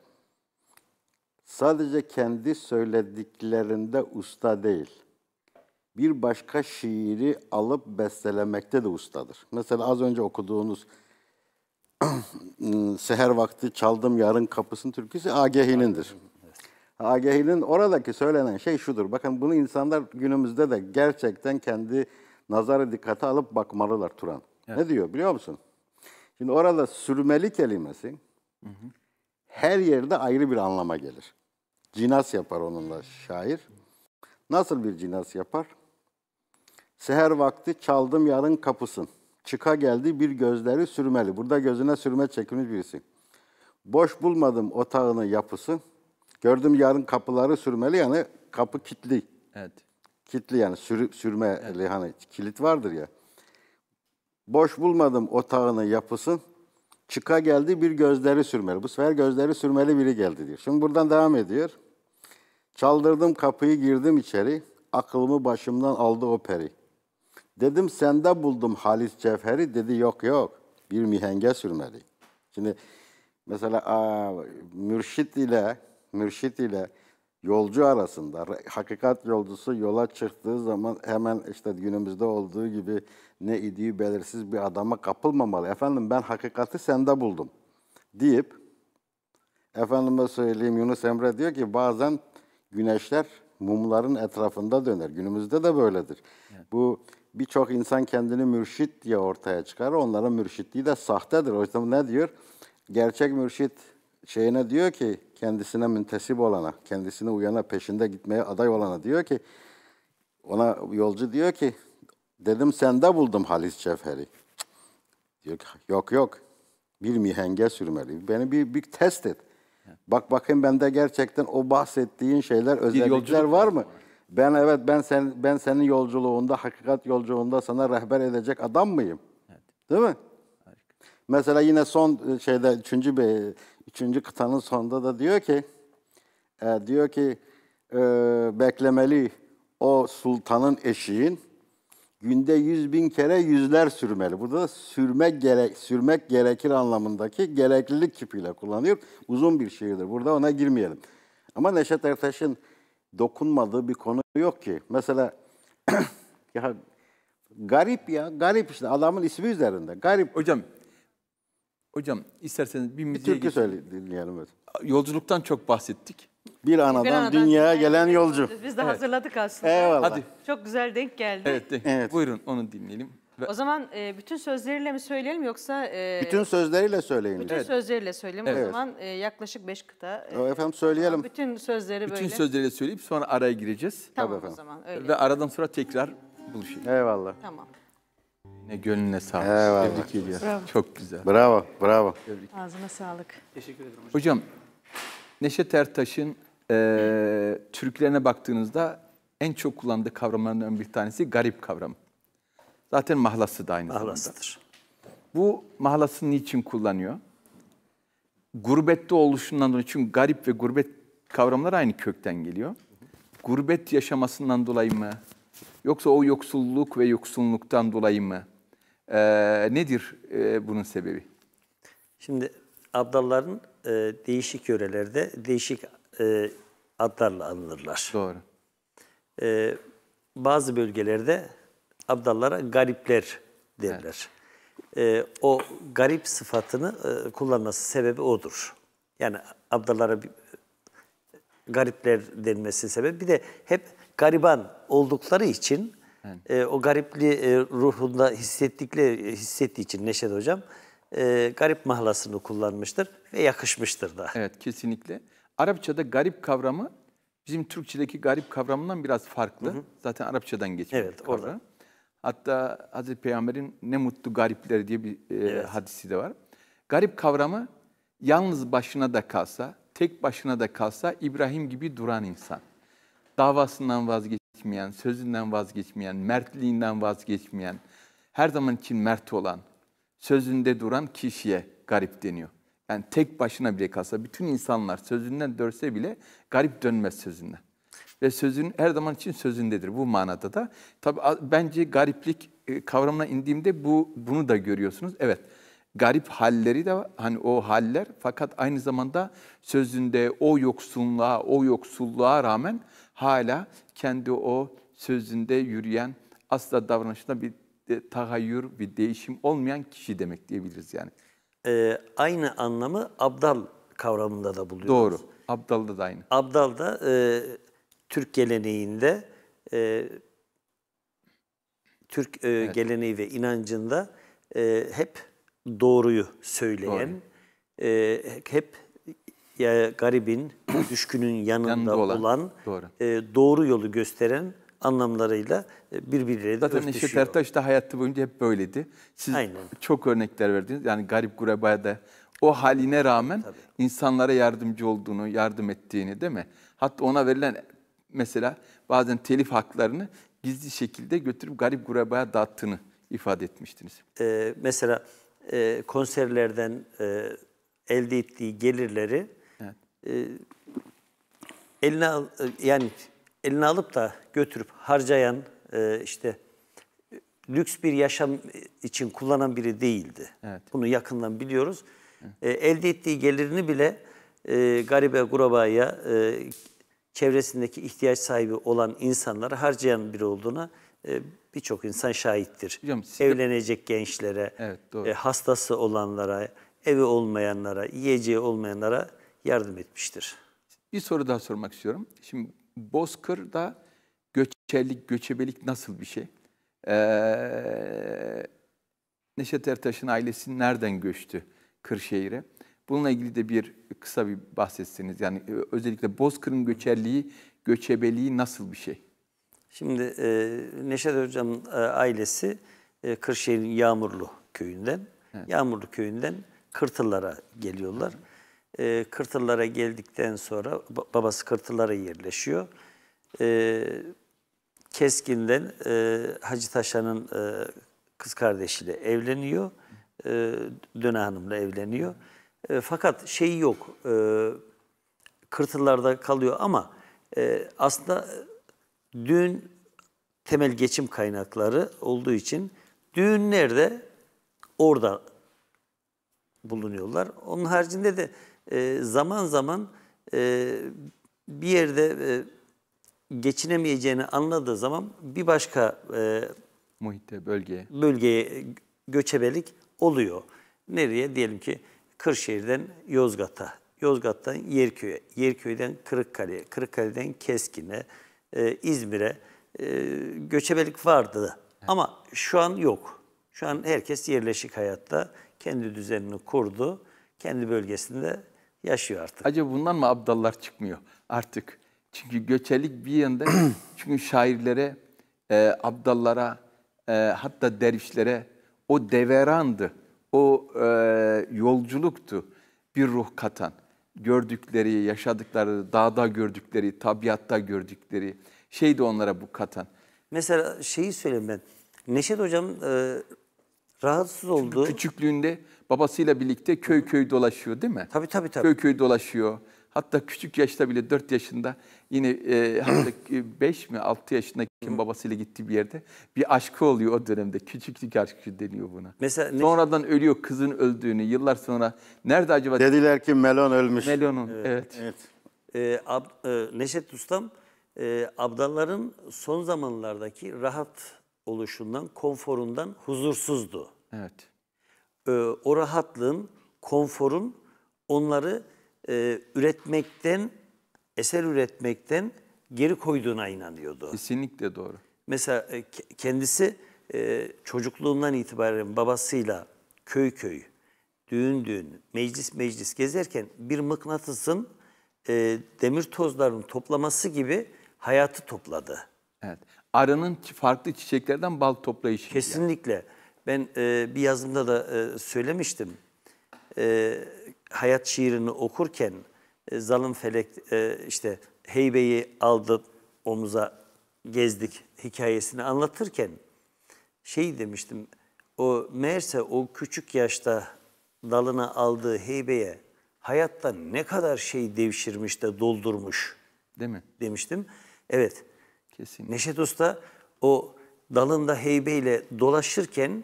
sadece kendi söylediklerinde usta değil. Bir başka şiiri alıp bestelemekte de ustadır. Mesela az önce okuduğunuz [clears throat] Seher Vakti Çaldım Yarın Kapısın türküsü Agehi'nindir. Agehi'nin oradaki söylenen şey şudur. Bakın bunu insanlar günümüzde de gerçekten kendi nazarı dikkate alıp bakmalılar Turan. Evet. Ne diyor biliyor musun? Şimdi orada sürmeli kelimesi hı hı. her yerde ayrı bir anlama gelir. Cinas yapar onunla şair. Nasıl bir cinas yapar? Seher vakti çaldım yarın kapısın çıka geldi bir gözleri sürmeli. Burada gözüne sürme çekilmiş birisi. Boş bulmadım otağının yapısı. Gördüm yarın kapıları sürmeli yani kapı kilitli. Evet. Kilitli yani sür, sürmeli evet. hani kilit vardır ya. Boş bulmadım otağının yapısı. Çıka geldi bir gözleri sürmeli. Bu sefer gözleri sürmeli biri geldi diyor. Şimdi buradan devam ediyor. Çaldırdım kapıyı girdim içeri. Aklımı başımdan aldı o peri. Dedim sende buldum Halis Cevheri dedi yok yok bir mihenge sürmeli. Şimdi mesela aa, mürşit ile mürşit ile yolcu arasında hakikat yolcusu yola çıktığı zaman hemen işte günümüzde olduğu gibi ne idiği belirsiz bir adama kapılmamalı. Efendim ben hakikati sende buldum deyip efendime söyleyeyim Yunus Emre diyor ki bazen güneşler mumların etrafında döner. Günümüzde de böyledir. Evet. Bu birçok insan kendini mürşit diye ortaya çıkar. Onların mürşitliği de sahtedir. O yüzden ne diyor? Gerçek mürşit şeyine diyor ki kendisine müntesip olana, kendisine uyana, peşinde gitmeye aday olana diyor ki ona yolcu diyor ki dedim sende buldum Halis Cevheri. Diyor ki yok yok bir mihenge sürmeli. Beni bir, bir test et. Bak bakayım bende gerçekten o bahsettiğin şeyler, özellikler var mı? Var. Ben evet ben sen ben senin yolculuğunda, hakikat yolculuğunda sana rehber edecek adam mıyım? Evet. Değil mi? Harika. Mesela yine son e, şeyde üçüncü bir üçüncü kıtanın sonunda da diyor ki e, diyor ki e, beklemeli o sultanın eşiğin günde yüz bin kere yüzler sürmeli. Burada da sürmek, gerek, sürmek gerekir anlamındaki gereklilik tipiyle kullanıyor. Uzun bir şiirdir. Burada ona girmeyelim. Ama Neşet Ertaş'ın dokunmadığı bir konu yok ki. Mesela [clears throat] ya garip ya garip işte adamın ismi üzerinde garip. Hocam hocam isterseniz bir müziğe bir türkü söyle dinleyelim. Evet. Yolculuktan çok bahsettik. Bir anadan, bir anadan dünyaya gelen yolcu. Biz de evet. hazırladık aslında. Eyvallah. Hadi. Çok güzel denk geldi. Evet, denk. evet. Buyurun onu dinleyelim. Ve- O zaman e, bütün sözleriyle mi söyleyelim yoksa... e, Bütün sözleriyle söyleyin. bütün Evet. sözleriyle söyleyelim. O zaman e, yaklaşık beş kıta. e, Efendim söyleyelim. bütün sözleri Bütün böyle. sözleri söyleyip sonra araya gireceğiz. Tamam o efendim. zaman öyle. Ve aradan sonra tekrar buluşacağız. Eyvallah. Tamam. Ne gönlüne sağlık. Eyvallah. Tebrik ediyorum. Çok güzel. Bravo, bravo. Ağzına sağlık. Teşekkür ederim. Hocam, Neşet Ertaş'ın eee türkülerine baktığınızda en çok kullandığı kavramlarından bir tanesi garip kavramı. Zaten mahlası da aynı Mahlasıdır. zamanda. Bu mahlasını niçin kullanıyor? Gurbette oluşundan dolayı. Çünkü garip ve gurbet kavramları aynı kökten geliyor. Gurbet yaşamasından dolayı mı? Yoksa o yoksulluk ve yoksunluktan dolayı mı? Ee, nedir e, bunun sebebi? Şimdi abdalların e, değişik yörelerde değişik e, adlarla anılırlar. Doğru. E, bazı bölgelerde Abdallara garipler derler. Evet. E, o garip sıfatını e, kullanması sebebi odur. Yani Abdallara e, garipler denmesi sebebi. Bir de hep gariban oldukları için evet. e, o garipli e, ruhunda hissettikleri e, hissettiği için Neşet Hocam e, garip mahlasını kullanmıştır ve yakışmıştır da. Evet kesinlikle. Arapçada garip kavramı bizim Türkçedeki garip kavramından biraz farklı. Hı hı. Zaten Arapçadan geçmiş. Evet orada. Hatta Hazreti Peygamber'in ne mutlu garipleri diye bir e, evet. hadisi de var. Garip kavramı yalnız başına da kalsa, tek başına da kalsa İbrahim gibi duran insan. Davasından vazgeçmeyen, sözünden vazgeçmeyen, mertliğinden vazgeçmeyen, her zaman için mert olan, sözünde duran kişiye garip deniyor. Yani tek başına bile kalsa, bütün insanlar sözünden dörse bile garip dönmez sözünden ve sözün her zaman için sözündedir bu manada da. Tabi bence gariplik e, kavramına indiğimde bu bunu da görüyorsunuz. Evet. Garip halleri de hani o haller fakat aynı zamanda sözünde o yoksunluğa, o yoksulluğa rağmen hala kendi o sözünde yürüyen, asla davranışında bir tahayyür, bir değişim olmayan kişi demek diyebiliriz yani. Ee, aynı anlamı abdal kavramında da buluyoruz. Doğru. abdal da aynı. Abdal'da e, Türk geleneğinde, e, Türk e, evet. geleneği ve inancında e, hep doğruyu söyleyen, Doğru. e, hep ya garibin, [clears throat] düşkünün yanında, yanında olan, olan doğru. E, doğru yolu gösteren anlamlarıyla e, birbirleriyle Zaten örtüşüyor. Zaten Neşet Ertaş da hayatı boyunca hep böyleydi. Siz Aynen. çok örnekler verdiniz. Yani garip gurabaya da o haline rağmen Tabii. insanlara yardımcı olduğunu, yardım ettiğini değil mi? Hatta ona verilen mesela bazen telif haklarını gizli şekilde götürüp garip grubaya dağıttığını ifade etmiştiniz. Ee, mesela e, konserlerden e, elde ettiği gelirleri evet. e, eline al, e, yani eline alıp da götürüp harcayan e, işte lüks bir yaşam için kullanan biri değildi. Evet. Bunu yakından biliyoruz. Evet. E, elde ettiği gelirini bile e, garibe, gurabaya, e, çevresindeki ihtiyaç sahibi olan insanlara harcayan biri olduğuna e, birçok insan şahittir. Hocam, Evlenecek de... gençlere, evet, doğru. E, hastası olanlara, evi olmayanlara, yiyeceği olmayanlara yardım etmiştir. Bir soru daha sormak istiyorum. Şimdi Bozkır'da göçerlik, göçebelik nasıl bir şey? Ee, Neşet Ertaş'ın ailesi nereden göçtü Kırşehir'e? Bununla ilgili de bir kısa bir bahsetseniz. Yani e, özellikle bozkırın göçerliği, göçebeliği nasıl bir şey? Şimdi e, Neşet Hocam e, ailesi e, Kırşehir'in Yağmurlu köyünden, evet. Yağmurlu köyünden Kırtıllara geliyorlar. E, Kırtıllara geldikten sonra babası Kırtıllara yerleşiyor. E, Keskin'den e, Hacı Taşan'ın e, kız kardeşiyle evleniyor. E, Döne Hanım'la evleniyor. Hı. E, fakat şey yok, e, kırtıllarda kalıyor ama e, aslında düğün temel geçim kaynakları olduğu için düğünlerde orada bulunuyorlar. Onun haricinde de e, zaman zaman e, bir yerde e, geçinemeyeceğini anladığı zaman bir başka e, muhitte bölgeye bölgeye göçebelik oluyor. Nereye diyelim ki Kırşehir'den Yozgat'a, Yozgat'tan Yerköy'e, Yerköy'den Kırıkkale'ye, Kırıkkale'den Keskin'e, e, İzmir'e e, göçebelik vardı. Evet. Ama şu an yok. Şu an herkes yerleşik hayatta kendi düzenini kurdu. Kendi bölgesinde yaşıyor artık. Acaba bundan mı abdallar çıkmıyor artık? Çünkü göçelik bir yanda [clears throat] çünkü şairlere, e, abdallara, e, hatta dervişlere o deverandı o e, yolculuktu bir ruh katan. Gördükleri, yaşadıkları, dağda gördükleri, tabiatta gördükleri şeydi onlara bu katan. Mesela şeyi söyleyeyim ben. Neşet Hocam e, rahatsız oldu. Çünkü küçüklüğünde babasıyla birlikte köy köy dolaşıyor değil mi? Tabii tabii tabii. Köy köy dolaşıyor. Hatta küçük yaşta bile 4 yaşında yine e, hatta 5 [clears throat] mi 6 yaşındaki babasıyla gittiği bir yerde bir aşkı oluyor o dönemde. Küçüklük aşkı deniyor buna. Mesela ne- Sonradan ölüyor kızın öldüğünü yıllar sonra. Nerede acaba? Dediler ki melon ölmüş. Melon'un. evet. Evet. Ee, Ab- e, Neşet Ustam e, abdalların son zamanlardaki rahat oluşundan, konforundan huzursuzdu. Evet. Ee, o rahatlığın, konforun onları e, üretmekten, eser üretmekten geri koyduğuna inanıyordu. Kesinlikle doğru. Mesela e, kendisi e, çocukluğundan itibaren babasıyla köy köy, düğün düğün, meclis meclis gezerken bir mıknatısın e, demir tozlarının toplaması gibi hayatı topladı. Evet. Arının farklı çiçeklerden bal toplayışı. Kesinlikle. Yani. Ben e, bir yazımda da e, söylemiştim. E, hayat şiirini okurken e, zalim felek e, işte heybeyi aldı omuza gezdik hikayesini anlatırken şey demiştim o meğerse o küçük yaşta dalına aldığı heybeye hayatta ne kadar şey devşirmiş de doldurmuş. Değil mi? Demiştim. Evet. Kesin. Neşet Usta o dalında heybeyle dolaşırken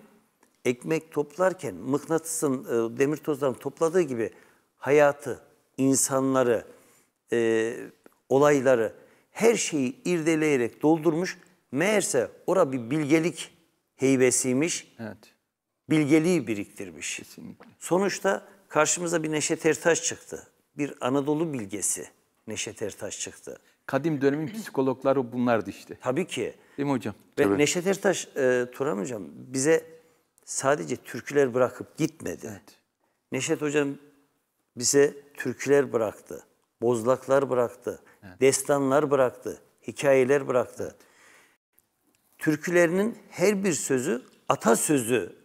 ekmek toplarken mıknatısın, e, demir tozdan topladığı gibi hayatı, insanları, e, olayları her şeyi irdeleyerek doldurmuş. Meğerse ora bir bilgelik heybesiymiş. Evet. Bilgeliği biriktirmiş. Kesinlikle. Sonuçta karşımıza bir Neşet Ertaş çıktı. Bir Anadolu bilgesi Neşet Ertaş çıktı. Kadim dönemin psikologları bunlardı işte. Tabii ki. Değil mi hocam? Ve Neşet Ertaş, e, Turan Hocam bize sadece türküler bırakıp gitmedi. Evet. Neşet Hocam bize türküler bıraktı, bozlaklar bıraktı, evet. destanlar bıraktı, hikayeler bıraktı. Türkülerinin her bir sözü atasözü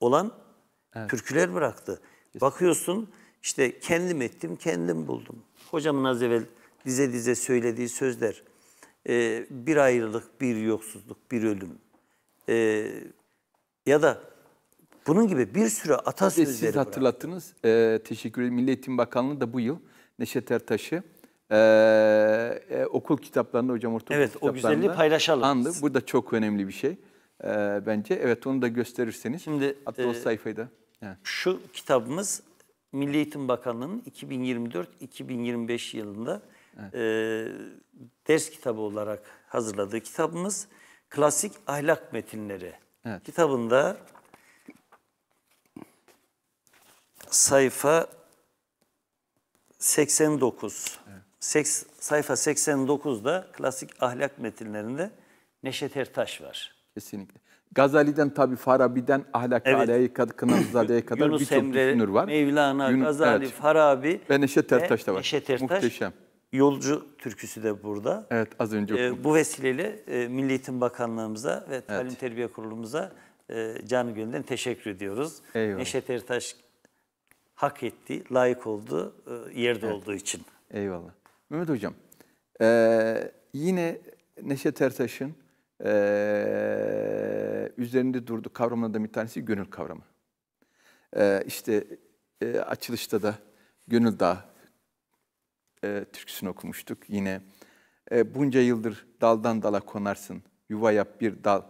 olan evet. türküler bıraktı. Kesinlikle. Bakıyorsun işte kendim ettim, kendim buldum. Hocamın az evvel dize dize söylediği sözler. Ee, bir ayrılık, bir yoksuzluk, bir ölüm. Ee, ya da bunun gibi bir sürü atasözleri Siz, siz hatırlattınız. Ee, teşekkür ederim. Milli Eğitim Bakanlığı da bu yıl Neşet Ertaş'ı e, e, okul kitaplarında hocam ortaokul Evet o güzelliği paylaşalım. Andı. Bu da çok önemli bir şey e, bence. Evet onu da gösterirseniz. Şimdi Hatta e, o sayfayı da. He. Şu kitabımız Milli Eğitim Bakanlığı'nın 2024-2025 yılında evet. e, ders kitabı olarak hazırladığı kitabımız Klasik Ahlak Metinleri evet. kitabında sayfa 89. Evet. Seks, sayfa 89'da klasik ahlak metinlerinde Neşet Ertaş var. Kesinlikle. Gazali'den tabi Farabi'den Ahlak evet. Ali'ye [coughs] kadar Kınanzade'ye kadar birçok düşünür var. Mevlana, Yunus, Gazali, evet. Farabi ve Neşet Ertaş da var. Neşet Ertaş. Muhteşem. Yolcu türküsü de burada. Evet az önce ee, okudum. bu vesileyle e, Milli Eğitim Bakanlığımıza ve Talim evet. Terbiye Kurulumuza e, canı gönülden teşekkür ediyoruz. Eyvallah. Neşet Ertaş hak etti, layık oldu, e, yerde evet. olduğu için. Eyvallah. Mehmet Hocam, e, yine Neşet Ertaş'ın üzerinde durduğu kavramlarından bir tanesi gönül kavramı. İşte açılışta da Gönül Dağı e, türküsünü okumuştuk. Yine e, bunca yıldır daldan dala konarsın, yuva yap bir dal,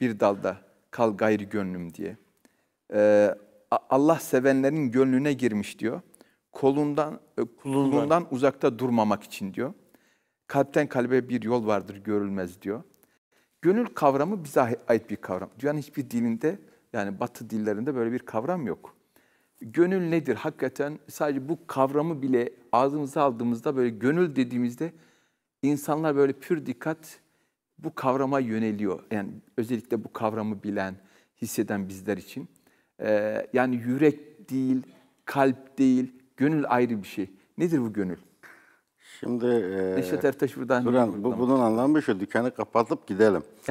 bir dalda kal gayri gönlüm diye. E, Allah sevenlerin gönlüne girmiş diyor. Kolundan, e, kulundan. uzakta durmamak için diyor. Kalpten kalbe bir yol vardır görülmez diyor. Gönül kavramı bize ait bir kavram. Dünyanın hiçbir dilinde yani batı dillerinde böyle bir kavram yok gönül nedir? Hakikaten sadece bu kavramı bile ağzımıza aldığımızda böyle gönül dediğimizde insanlar böyle pür dikkat bu kavrama yöneliyor. Yani özellikle bu kavramı bilen, hisseden bizler için. Ee, yani yürek değil, kalp değil, gönül ayrı bir şey. Nedir bu gönül? Şimdi e, Neşet Ertaş buradan. Duran, bu, bunun anlamı şu, dükkanı kapatıp gidelim. [laughs]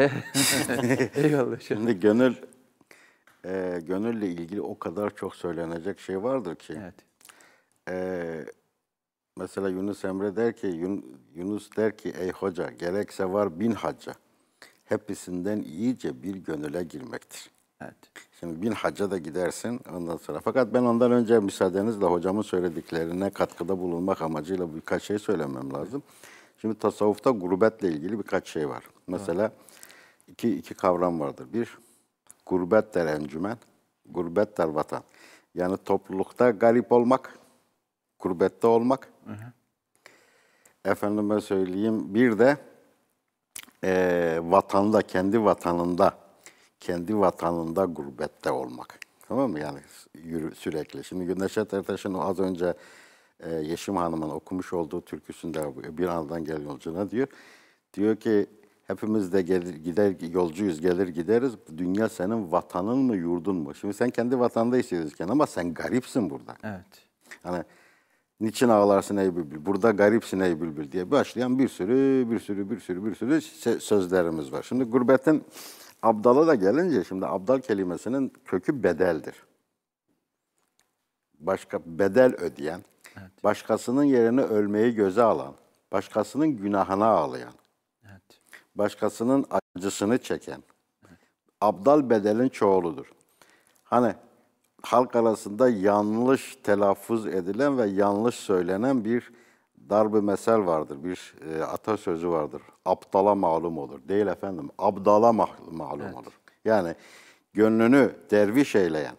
Eyvallah. Şimdi gönül e, gönülle ilgili o kadar çok söylenecek şey vardır ki. Evet. E, mesela Yunus Emre der ki, Yun, Yunus der ki ey hoca gerekse var bin hacca. Hepsinden iyice bir gönüle girmektir. Evet. Şimdi bin hacca da gidersin ondan sonra. Fakat ben ondan önce müsaadenizle hocamın söylediklerine katkıda bulunmak amacıyla birkaç şey söylemem lazım. Şimdi tasavvufta gurbetle ilgili birkaç şey var. Mesela evet. iki, iki kavram vardır. Bir, gurbet der encümen, gurbet der vatan. Yani toplulukta garip olmak, gurbette olmak. Hı hı. Efendime söyleyeyim bir de e, vatanda, kendi vatanında, kendi vatanında gurbette olmak. Tamam mı? Yani yürü, sürekli. Şimdi Neşet Ertaş'ın az önce e, Yeşim Hanım'ın okumuş olduğu türküsünde bir andan gel yolcuna diyor. Diyor ki Hepimiz de gelir, gider yolcuyuz, gelir gideriz. Dünya senin vatanın mı, yurdun mu? Şimdi sen kendi vatanda yaşıyorsun ama sen garipsin burada. Evet. Hani niçin ağlarsın ey bülbül, burada garipsin ey bülbül diye başlayan bir sürü, bir sürü, bir sürü, bir sürü sözlerimiz var. Şimdi gurbetin abdala da gelince, şimdi abdal kelimesinin kökü bedeldir. Başka bedel ödeyen, evet. başkasının yerini ölmeyi göze alan, başkasının günahına ağlayan, başkasının acısını çeken abdal bedelin çoğuludur. Hani halk arasında yanlış telaffuz edilen ve yanlış söylenen bir darbe mesel vardır, bir e, atasözü vardır. Aptala malum olur. Değil efendim, abdala malum evet. olur. Yani gönlünü derviş eyleyen,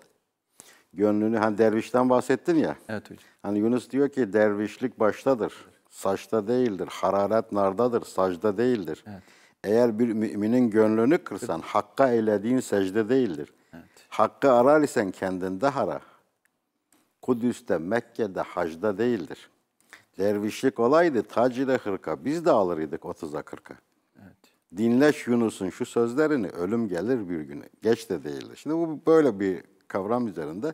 gönlünü, hani dervişten bahsettin ya. Evet hocam. Hani Yunus diyor ki dervişlik baştadır, saçta değildir, hararet nardadır, sacda değildir. Evet. Eğer bir müminin gönlünü kırsan, hakka eylediğin secde değildir. Evet. Hakkı arar isen kendinde ara. Kudüs'te, Mekke'de, hacda değildir. Dervişlik olaydı tac ile hırka. Biz de alırdık 30'a 40'a. Evet. Dinleş Yunus'un şu sözlerini, ölüm gelir bir günü. Geç de değildir. Şimdi bu böyle bir kavram üzerinde.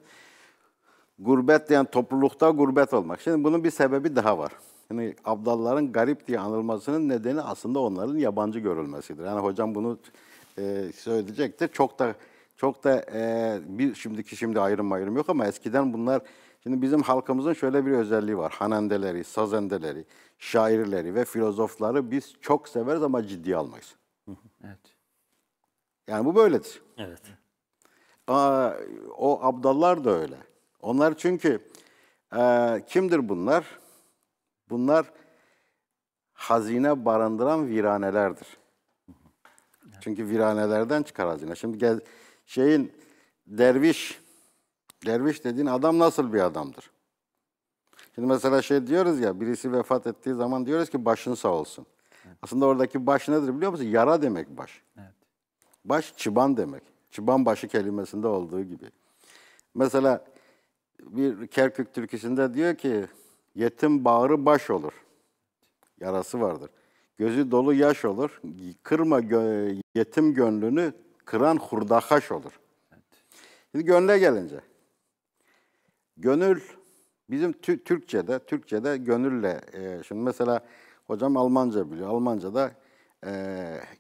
Gurbet yani toplulukta gurbet olmak. Şimdi bunun bir sebebi daha var yani abdalların garip diye anılmasının nedeni aslında onların yabancı görülmesidir. Yani hocam bunu e, söyleyecektir. Çok da çok da e, bir şimdiki şimdi ayrım ayrım yok ama eskiden bunlar şimdi bizim halkımızın şöyle bir özelliği var. Hanendeleri, sazendeleri, şairleri ve filozofları biz çok severiz ama ciddiye almayız. Evet. Yani bu böyledir. Evet. Aa, o abdallar da öyle. Onlar çünkü e, kimdir bunlar? Bunlar hazine barındıran viranelerdir. Çünkü viranelerden çıkar hazine. Şimdi gel, şeyin derviş, derviş dediğin adam nasıl bir adamdır? Şimdi mesela şey diyoruz ya, birisi vefat ettiği zaman diyoruz ki başın sağ olsun. Evet. Aslında oradaki baş nedir biliyor musun? Yara demek baş. Evet. Baş çıban demek. Çıban başı kelimesinde olduğu gibi. Mesela bir Kerkük türküsünde diyor ki Yetim bağrı baş olur. Yarası vardır. Gözü dolu yaş olur. Kırma gö yetim gönlünü kıran hurdakaş olur. Evet. Şimdi gönle gelince. Gönül bizim tü Türkçe'de, Türkçe'de gönülle. E, şimdi mesela hocam Almanca biliyor. Almanca'da e,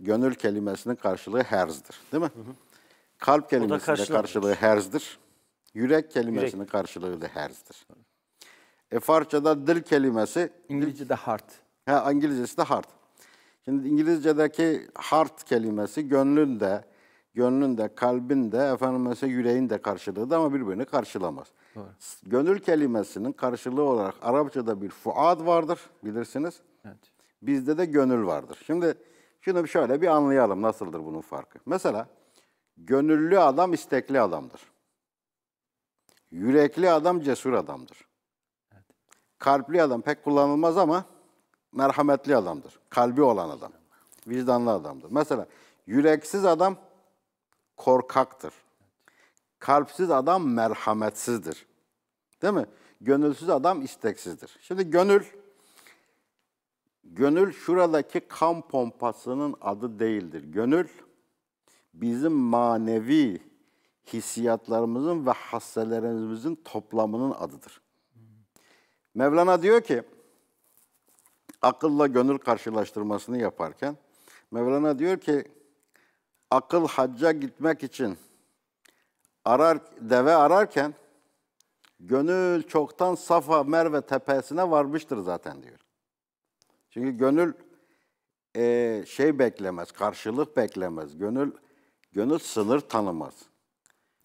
gönül kelimesinin karşılığı herzdir. Değil mi? Hı hı. Kalp kelimesinin karşılığı herzdir. Yürek kelimesinin Yürek. karşılığı da herzdir. Evet. E, Farsça'da dil kelimesi... İngilizce'de heart. Ha, İngilizcesi de heart. Şimdi İngilizce'deki heart kelimesi gönlünde, gönlünde, kalbinde, de, kalbin efendim mesela yüreğin de karşılığı da ama birbirini karşılamaz. Doğru. Gönül kelimesinin karşılığı olarak Arapçada bir fuad vardır, bilirsiniz. Evet. Bizde de gönül vardır. Şimdi şunu şöyle bir anlayalım nasıldır bunun farkı. Mesela gönüllü adam istekli adamdır. Yürekli adam cesur adamdır. Kalpli adam pek kullanılmaz ama merhametli adamdır. Kalbi olan adam. Vicdanlı adamdır. Mesela yüreksiz adam korkaktır. Kalpsiz adam merhametsizdir. Değil mi? Gönülsüz adam isteksizdir. Şimdi gönül, gönül şuradaki kan pompasının adı değildir. Gönül, bizim manevi hissiyatlarımızın ve hasselerimizin toplamının adıdır. Mevlana diyor ki, akılla gönül karşılaştırmasını yaparken, Mevlana diyor ki, akıl hacca gitmek için arar, deve ararken, gönül çoktan Safa Merve tepesine varmıştır zaten diyor. Çünkü gönül e, şey beklemez, karşılık beklemez. Gönül gönül sınır tanımaz.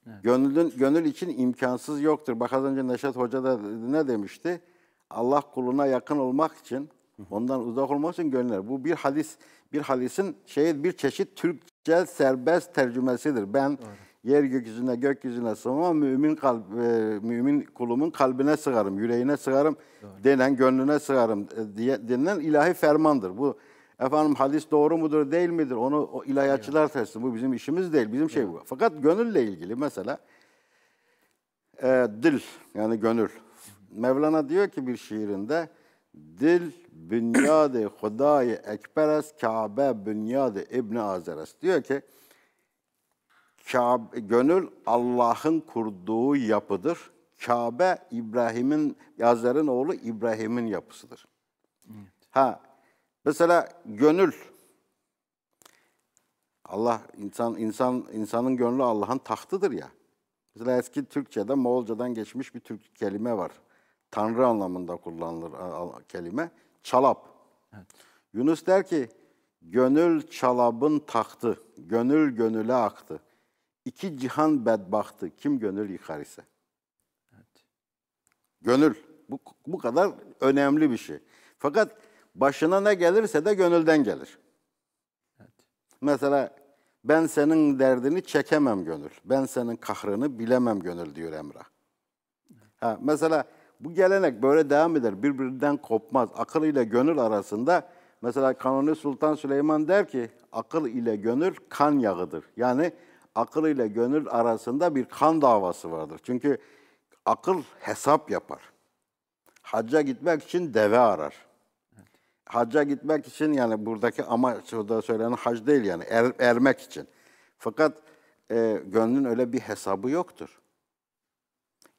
Evet. Gönlün, gönül için imkansız yoktur. Bak az önce Neşet Hoca da ne demişti? Allah kuluna yakın olmak için, ondan uzak olmak için gönder. Bu bir hadis, bir hadisin şey bir çeşit Türkçe serbest tercümesidir. Ben evet. yer gökyüzüne, gökyüzüne sığmam, mümin kalb, e, mümin kulumun kalbine sıkarım, yüreğine sıkarım Doğru. denen, gönlüne sıkarım e, diye denilen ilahi fermandır. Bu efendim hadis doğru mudur, değil midir? Onu o ilahiyatçılar tersin. Bu bizim işimiz değil, bizim şey bu. Fakat gönülle ilgili mesela e, dil yani gönül Mevlana diyor ki bir şiirinde dil bünyadi ekber ekberes Kabe bünyadi İbni Azeres. Diyor ki Kabe, gönül Allah'ın kurduğu yapıdır. Kabe İbrahim'in, Yazer'in oğlu İbrahim'in yapısıdır. Evet. Ha, mesela gönül. Allah insan insan insanın gönlü Allah'ın tahtıdır ya. Mesela eski Türkçe'de Moğolcadan geçmiş bir Türk kelime var. Tanrı anlamında kullanılır kelime. Çalap. Evet. Yunus der ki, gönül çalabın taktı, gönül gönüle aktı. İki cihan bedbahtı, kim gönül yıkar ise. Evet. Gönül. Bu, bu kadar önemli bir şey. Fakat başına ne gelirse de gönülden gelir. Evet. Mesela ben senin derdini çekemem gönül. Ben senin kahrını bilemem gönül diyor Emrah. Evet. Ha, mesela bu gelenek böyle devam eder. Birbirinden kopmaz. Akıl ile gönül arasında mesela Kanuni Sultan Süleyman der ki akıl ile gönül kan yağıdır. Yani akıl ile gönül arasında bir kan davası vardır. Çünkü akıl hesap yapar. Hacca gitmek için deve arar. Hacca gitmek için yani buradaki ama şurada söylenen hac değil yani er, ermek için. Fakat e, gönlün öyle bir hesabı yoktur.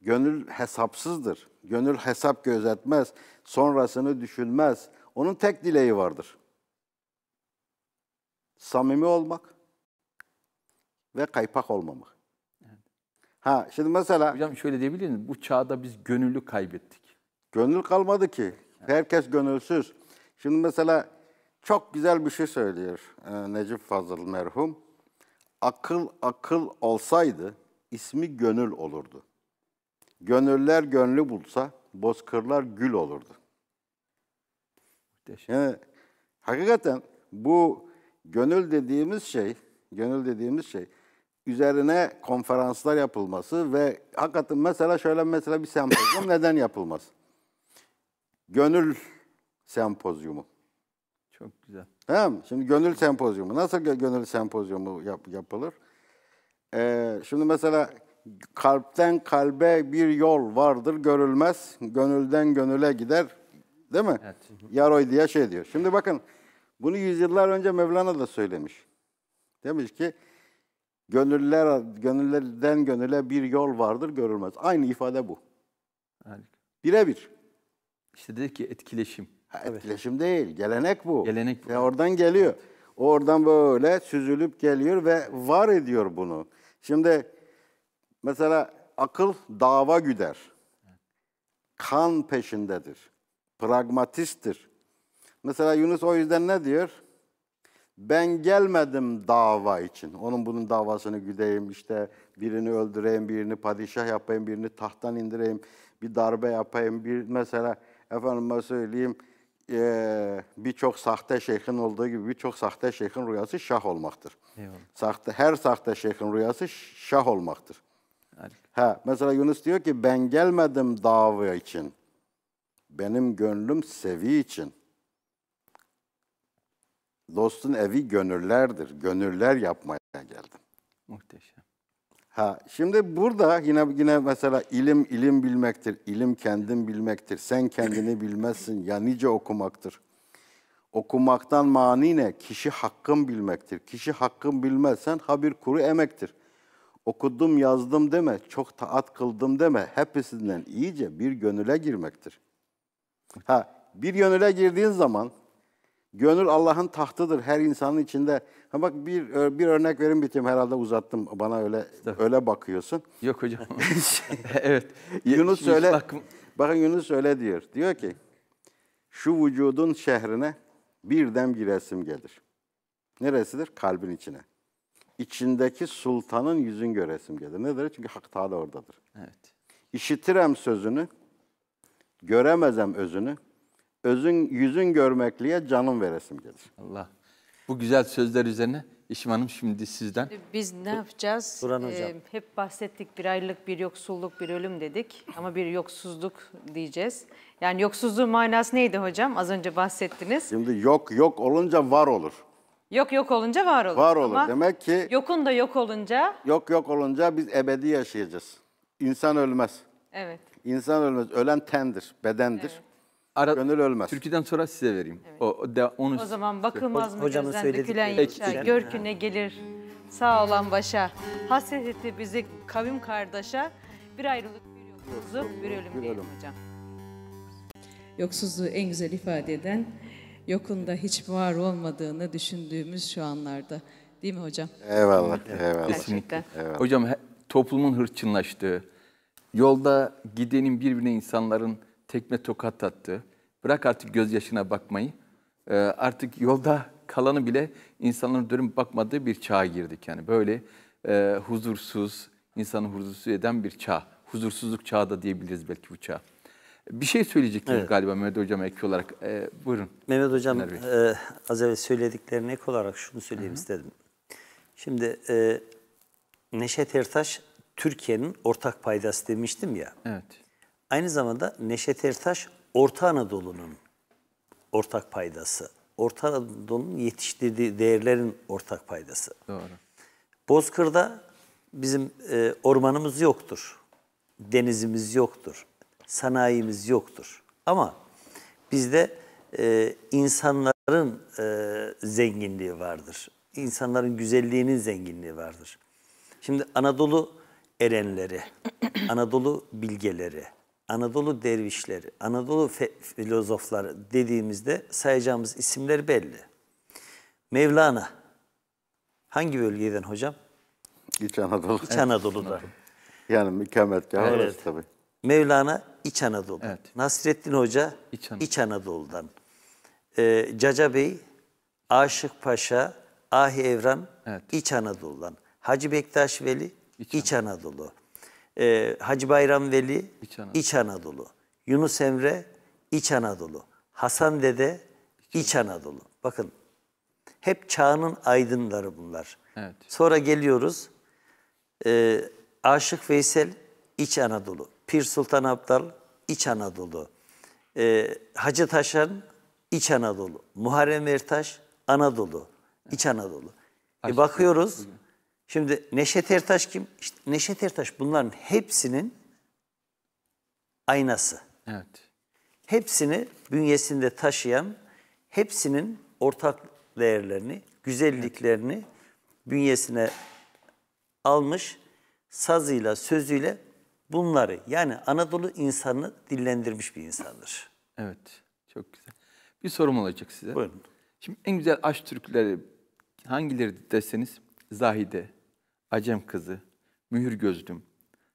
Gönül hesapsızdır. Gönül hesap gözetmez, sonrasını düşünmez. Onun tek dileği vardır. Samimi olmak ve kaypak olmamak. Evet. Ha şimdi mesela... Hocam şöyle diyebilir miyim? Bu çağda biz gönüllü kaybettik. Gönül kalmadı ki. Evet. Herkes gönülsüz. Şimdi mesela çok güzel bir şey söylüyor e, Necip Fazıl merhum. Akıl akıl olsaydı ismi gönül olurdu. Gönüller gönlü bulsa, bozkırlar gül olurdu. Muhteşem. Yani, hakikaten bu gönül dediğimiz şey, gönül dediğimiz şey üzerine konferanslar yapılması ve hakikaten mesela şöyle mesela bir sempozyum [coughs] neden yapılmaz? Gönül sempozyumu. Çok güzel. Tamam Şimdi gönül sempozyumu. Nasıl gönül sempozyumu yap, yapılır? Ee, şimdi mesela kalpten kalbe bir yol vardır görülmez. Gönülden gönüle gider. Değil mi? Evet. Yaroy diye şey diyor. Şimdi bakın bunu yüzyıllar önce Mevlana da söylemiş. Demiş ki gönüller gönüllerden gönüle bir yol vardır görülmez. Aynı ifade bu. Birebir. İşte dedi ki etkileşim. Ha, etkileşim evet. değil. Gelenek bu. Gelenek bu. Yani e, oradan geliyor. Evet. oradan böyle süzülüp geliyor ve var ediyor bunu. Şimdi Mesela akıl dava güder. Kan peşindedir. Pragmatisttir. Mesela Yunus o yüzden ne diyor? Ben gelmedim dava için. Onun bunun davasını güdeyim, işte birini öldüreyim, birini padişah yapayım, birini tahttan indireyim, bir darbe yapayım, bir mesela efendime söyleyeyim e, birçok sahte şeyhin olduğu gibi birçok sahte şeyhin rüyası şah olmaktır. Eyvallah. Sahte, her sahte şeyhin rüyası şah olmaktır. Ha, mesela Yunus diyor ki ben gelmedim davı için. Benim gönlüm sevi için. Dostun evi gönüllerdir. Gönüller yapmaya geldim. Muhteşem. Ha, şimdi burada yine yine mesela ilim ilim bilmektir, ilim kendin bilmektir. Sen kendini bilmezsin ya nice okumaktır. Okumaktan mani ne? Kişi hakkın bilmektir. Kişi hakkın bilmezsen habir kuru emektir. Okudum yazdım deme, çok taat kıldım deme. Hepsinden iyice bir gönüle girmektir. Ha, bir gönüle girdiğin zaman gönül Allah'ın tahtıdır her insanın içinde. Ha bak bir bir örnek verin biteyim herhalde uzattım. Bana öyle öyle bakıyorsun. Yok hocam. [laughs] Şey, [laughs] evet. Yunus söyle. Bakın Yunus öyle diyor. Diyor ki şu vücudun şehrine bir dem giresim gelir. Neresidir? Kalbin içine içindeki sultanın yüzün göresim gelir. Nedir? Çünkü Hak Teala oradadır. Evet. İşitirem sözünü, göremezem özünü, özün yüzün görmekliye canım veresim gelir. Allah. Bu güzel sözler üzerine İşim Hanım şimdi sizden. Biz ne yapacağız? Duran ee, Hocam. Ee, hep bahsettik bir aylık, bir yoksulluk, bir ölüm dedik ama bir yoksuzluk diyeceğiz. Yani yoksuzluğun manası neydi hocam? Az önce bahsettiniz. Şimdi yok yok olunca var olur. Yok yok olunca var olur. Var olur. Ama Demek ki yokun da yok olunca. Yok yok olunca biz ebedi yaşayacağız. İnsan ölmez. Evet. İnsan ölmez. Ölen tendir, bedendir. Evet. Ara, Gönül ölmez. Türküden sonra size vereyim. Evet. O, de, onu o zaman bakılmaz mı Hocamın gözden dökülen yaşa, görküne gelir. Sağ olan başa, hasret etti bizi kavim kardeşe. Bir ayrılık, bir yolsuzluk, bir ölüm, bir ölüm. hocam. Yoksuzluğu en güzel ifade eden yokunda hiç var olmadığını düşündüğümüz şu anlarda. Değil mi hocam? Eyvallah. eyvallah. Kesinlikle. Eyvallah. Hocam toplumun hırçınlaştığı, yolda gidenin birbirine insanların tekme tokat attığı, bırak artık gözyaşına bakmayı, e, artık yolda kalanı bile insanların dönüp bakmadığı bir çağa girdik. Yani böyle e, huzursuz, insanı huzursuz eden bir çağ. Huzursuzluk çağı da diyebiliriz belki bu çağ. Bir şey söyleyecektiniz evet. galiba Mehmet Hocam ek olarak. Ee, buyurun. Mehmet Hocam e, az evvel söylediklerine ek olarak şunu söyleyeyim Hı -hı. istedim. Şimdi e, Neşet Ertaş Türkiye'nin ortak paydası demiştim ya. Evet. Aynı zamanda Neşet Ertaş Orta Anadolu'nun ortak paydası. Orta Anadolu'nun yetiştirdiği değerlerin ortak paydası. Doğru. Bozkır'da bizim e, ormanımız yoktur. Denizimiz yoktur sanayimiz yoktur. Ama bizde e, insanların e, zenginliği vardır. İnsanların güzelliğinin zenginliği vardır. Şimdi Anadolu erenleri, Anadolu bilgeleri, Anadolu dervişleri, Anadolu filozofları dediğimizde sayacağımız isimler belli. Mevlana hangi bölgeden hocam? İç Anadolu. İç Anadolu'da. Yani mükemmel evet. tabii. Mevlana İç Anadolu. Evet. Nasrettin Hoca İç, Anadolu. İç Anadolu'dan. Ee, Caca Bey, Aşık Paşa, Ahi Evran evet. İç Anadolu'dan. Hacı Bektaş Veli İç, İç Anadolu. Anadolu. Ee, Hacı Bayram Veli İç Anadolu. İç Anadolu. Yunus Emre İç Anadolu. Hasan Dede İç, İç Anadolu. Bakın hep çağının aydınları bunlar. Evet. Sonra geliyoruz. E, Aşık Veysel İç Anadolu. Pir Sultan Abdal İç Anadolu, e, Hacı Taşan İç Anadolu, Muharrem Ertaş Anadolu, İç Anadolu. E bakıyoruz, şimdi Neşet Ertaş kim? İşte Neşet Ertaş bunların hepsinin aynası. Evet. Hepsini bünyesinde taşıyan, hepsinin ortak değerlerini, güzelliklerini bünyesine almış, sazıyla, sözüyle bunları yani Anadolu insanını dillendirmiş bir insandır. Evet, çok güzel. Bir sorum olacak size. Buyurun. Şimdi en güzel aşk türküleri hangileri deseniz Zahide, Acem Kızı, Mühür Gözlüm,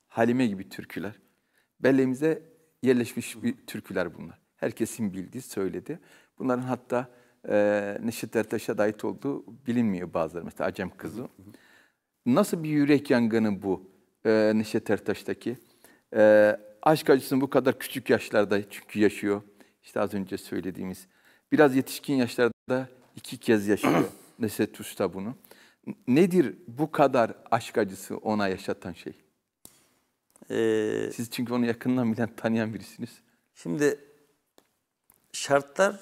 Halime gibi türküler. Belleğimize yerleşmiş bir türküler bunlar. Herkesin bildiği, söyledi. Bunların hatta e, Neşet Ertaş'a dait olduğu bilinmiyor bazıları. Mesela Acem Kızı. Nasıl bir yürek yangını bu? e, Ertaş'taki. E, aşk acısını bu kadar küçük yaşlarda çünkü yaşıyor. İşte az önce söylediğimiz. Biraz yetişkin yaşlarda iki kez yaşıyor [clears throat] Neset Usta bunu. Nedir bu kadar aşk acısı ona yaşatan şey? Ee, Siz çünkü onu yakından bilen, tanıyan birisiniz. Şimdi şartlar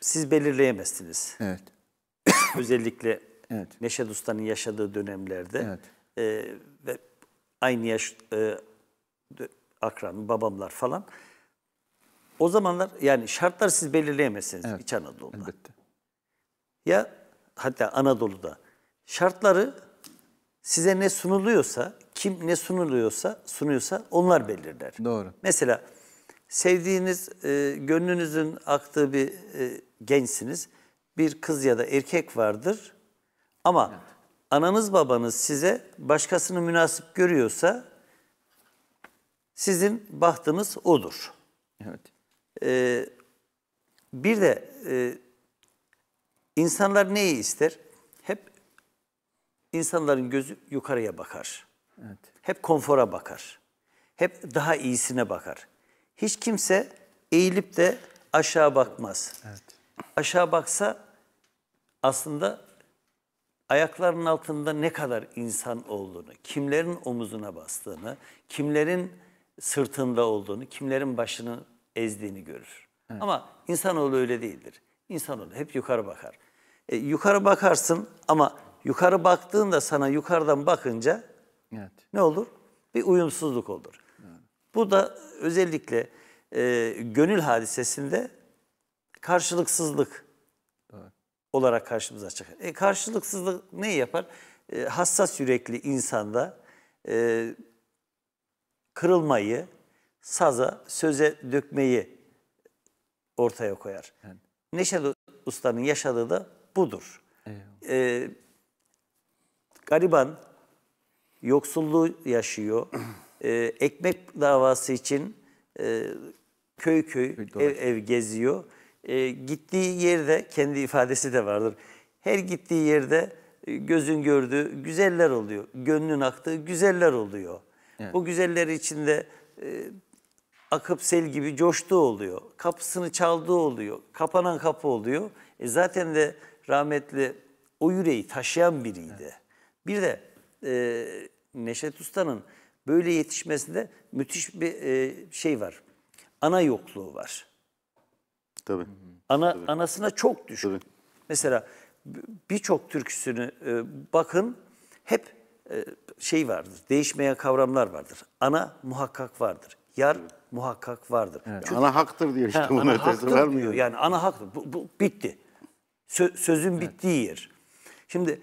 siz belirleyemezsiniz. Evet. Özellikle evet. Neşet Usta'nın yaşadığı dönemlerde evet. E, ve aynı yaş e, akranı, babamlar falan. O zamanlar yani şartları siz belirleyemezsiniz evet, İç Anadolu'da. Elbette. Ya hatta Anadolu'da. Şartları size ne sunuluyorsa, kim ne sunuluyorsa, sunuyorsa onlar belirler. Doğru. Mesela sevdiğiniz, e, gönlünüzün aktığı bir e, gençsiniz. Bir kız ya da erkek vardır ama evet ananız babanız size başkasını münasip görüyorsa sizin bahtınız odur. Evet. Ee, bir de e, insanlar neyi ister? Hep insanların gözü yukarıya bakar. Evet. Hep konfora bakar. Hep daha iyisine bakar. Hiç kimse eğilip de aşağı bakmaz. Evet. Aşağı baksa aslında ayaklarının altında ne kadar insan olduğunu, kimlerin omuzuna bastığını, kimlerin sırtında olduğunu, kimlerin başını ezdiğini görür. Evet. Ama insanoğlu öyle değildir. İnsanoğlu hep yukarı bakar. E, yukarı bakarsın ama yukarı baktığında sana yukarıdan bakınca evet. ne olur? Bir uyumsuzluk olur. Evet. Bu da özellikle e, gönül hadisesinde karşılıksızlık olarak karşımıza çıkar. E, karşılıksızlık ne yapar? E, hassas yürekli insanda e, kırılmayı, saza, söze dökmeyi ortaya koyar. Yani. Neşet Usta'nın yaşadığı da budur. E, gariban yoksulluğu yaşıyor. e, ekmek davası için e, köy köy ev, ev geziyor. E, gittiği yerde, kendi ifadesi de vardır. Her gittiği yerde e, gözün gördüğü güzeller oluyor. Gönlün aktığı güzeller oluyor. Evet. Bu güzeller içinde e, akıp sel gibi coştuğu oluyor. Kapısını çaldığı oluyor. Kapanan kapı oluyor. E zaten de rahmetli o yüreği taşıyan biriydi. Evet. Bir de e, Neşet Usta'nın böyle yetişmesinde müthiş bir e, şey var. Ana yokluğu var. Tabii. Ana, Tabii. Anasına çok düşkün. Tabii. Mesela birçok türküsünü e, bakın hep e, şey vardır, değişmeyen kavramlar vardır. Ana muhakkak vardır. Yar evet. muhakkak vardır. Evet. Çünkü, ana haktır diyor işte he, buna ötesi vermiyor. Yani ana haktır. Bu, bu bitti. Sö, sözün evet. bittiği yer. Şimdi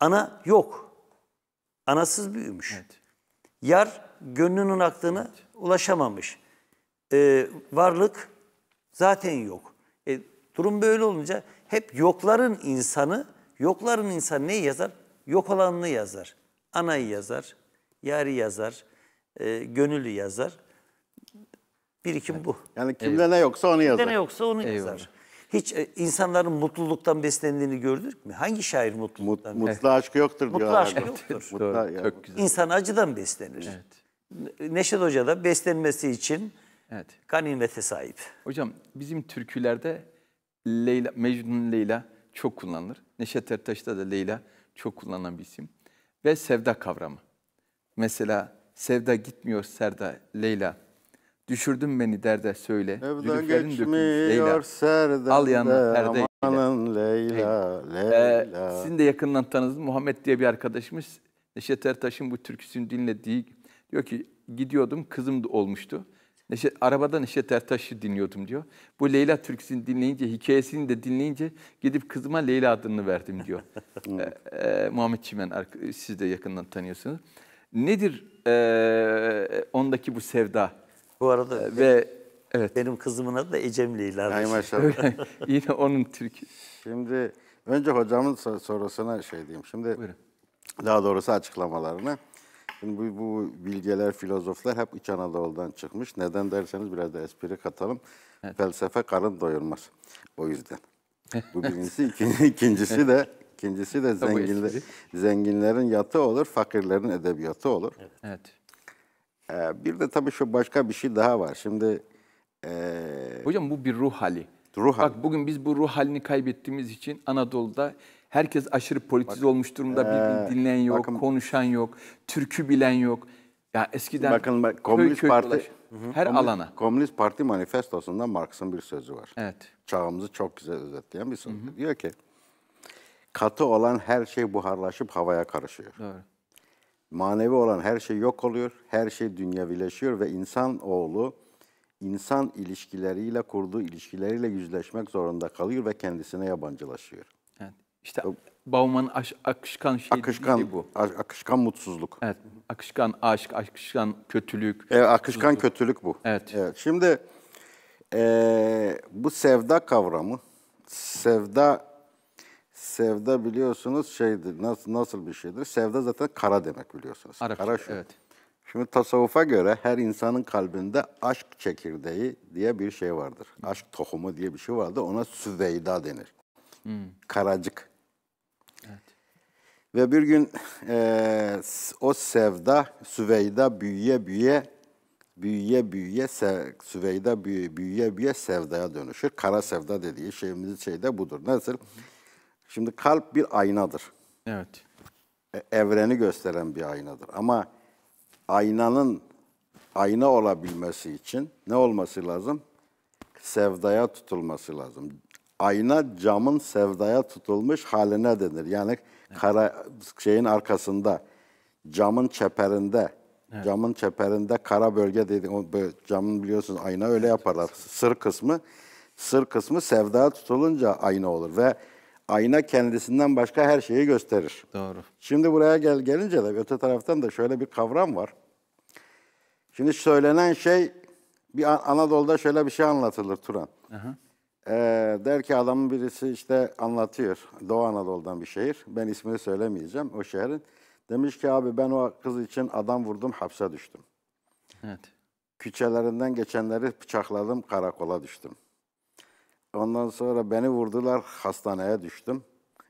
ana yok. Anasız büyümüş. Evet. Yar gönlünün aklına evet. ulaşamamış. Ee, varlık Zaten yok. E, durum böyle olunca hep yokların insanı, yokların insanı ne yazar? Yok olanını yazar. Anayı yazar, yari yazar, e, gönüllü yazar. Birikim evet. bu. Yani kimde evet. ne yoksa onu yazar. Kimde ne yoksa onu Eyvallah. yazar. Hiç e, insanların mutluluktan beslendiğini gördük mü? Hangi şair mutluluktan? Mut, mutlu aşk yoktur mutlu diyorlar. Mutlu aşk yoktur. Doğru, yani. Çok güzel. İnsan acıdan beslenir. Evet. Neşet Hoca da beslenmesi için Evet. Ganimete sahip. Hocam bizim türkülerde Leyla, Mecnun Leyla çok kullanılır. Neşet Ertaş'ta da Leyla çok kullanılan bir isim. Ve sevda kavramı. Mesela sevda gitmiyor serda Leyla. Düşürdün beni derde söyle. Sevda geçmiyor serda Al yanına perde Leyla, Leyla. Ee, Leyla. Ee, sizin de yakından tanıdığınız Muhammed diye bir arkadaşımız Neşet Ertaş'ın bu türküsünü dinlediği diyor ki gidiyordum kızım da olmuştu. Neşet, arabada Neşet Ertaş'ı dinliyordum diyor. Bu Leyla türküsünü dinleyince, hikayesini de dinleyince gidip kızıma Leyla adını verdim diyor. ee, [laughs] e, Muhammed Çimen, siz de yakından tanıyorsunuz. Nedir e, ondaki bu sevda? Bu arada ee, ve evet. benim kızımın adı da Ecem Leyla. Ay maşallah. [laughs] Yine onun türkü. Şimdi önce hocamın sorusuna şey diyeyim. Şimdi Buyurun. daha doğrusu açıklamalarını. Şimdi bu, bu bilgeler, filozoflar hep İç Anadolu'dan çıkmış. Neden derseniz biraz da espri katalım. Evet. Felsefe karın doyurmaz. O yüzden. Bu [laughs] birincisi. ikincisi de ikincisi de zenginler, zenginlerin yatı olur, fakirlerin edebiyatı olur. Evet. Ee, bir de tabii şu başka bir şey daha var. Şimdi ee, Hocam bu bir ruh hali. Ruh hali. Bak bugün biz bu ruh halini kaybettiğimiz için Anadolu'da Herkes aşırı politize olmuş durumda. Ee, dinleyen yok, bakın, konuşan yok, türkü bilen yok. Ya eskiden bakın, bak, Komünist köy, köy Parti dolaş, her komünist, alana. Komünist Parti manifestosunda Marx'ın bir sözü var. Evet. Çağımızı çok güzel özetleyen bir sözü. Hı hı. Diyor ki katı olan her şey buharlaşıp havaya karışıyor. Doğru. Manevi olan her şey yok oluyor, her şey dünyevileşiyor ve insan oğlu insan ilişkileriyle kurduğu ilişkileriyle yüzleşmek zorunda kalıyor ve kendisine yabancılaşıyor. İşte Bauman'ın akışkan şeyi akışkan, bu. Akışkan mutsuzluk. Evet. Akışkan aşk, akışkan kötülük. Evet, akışkan mutsuzluk. kötülük bu. Evet. evet. Şimdi e, bu sevda kavramı, sevda sevda biliyorsunuz şeydir. Nasıl nasıl bir şeydir? Sevda zaten kara demek biliyorsunuz. Arapça, kara şey, şu. Evet. Şimdi tasavvufa göre her insanın kalbinde aşk çekirdeği diye bir şey vardır. Aşk tohumu diye bir şey vardır. Ona süveyda denir. Hmm. Karacık. Ve bir gün e, o sevda, Süveyda büyüye büyüye, büyüye büyüye, sev, Süveyda büyüye, büyüye büyüye sevdaya dönüşür. Kara sevda dediği şeyimizin şeyi de budur. Nasıl? Şimdi kalp bir aynadır. Evet. E, evreni gösteren bir aynadır. Ama aynanın ayna olabilmesi için ne olması lazım? Sevdaya tutulması lazım. Ayna camın sevdaya tutulmuş haline denir. Yani Kara şeyin arkasında camın çeperinde evet. camın çeperinde kara bölge dedi. O camın biliyorsunuz ayna öyle yaparlar. Sır kısmı sır kısmı sevda tutulunca ayna olur ve ayna kendisinden başka her şeyi gösterir. Doğru. Şimdi buraya gel gelince de öte taraftan da şöyle bir kavram var. Şimdi söylenen şey bir Anadolu'da şöyle bir şey anlatılır Turan. Hı hı. E, der ki adamın birisi işte anlatıyor. Doğu Anadolu'dan bir şehir. Ben ismini söylemeyeceğim o şehrin. Demiş ki abi ben o kız için adam vurdum hapse düştüm. Evet. Küçelerinden geçenleri bıçakladım karakola düştüm. Ondan sonra beni vurdular hastaneye düştüm.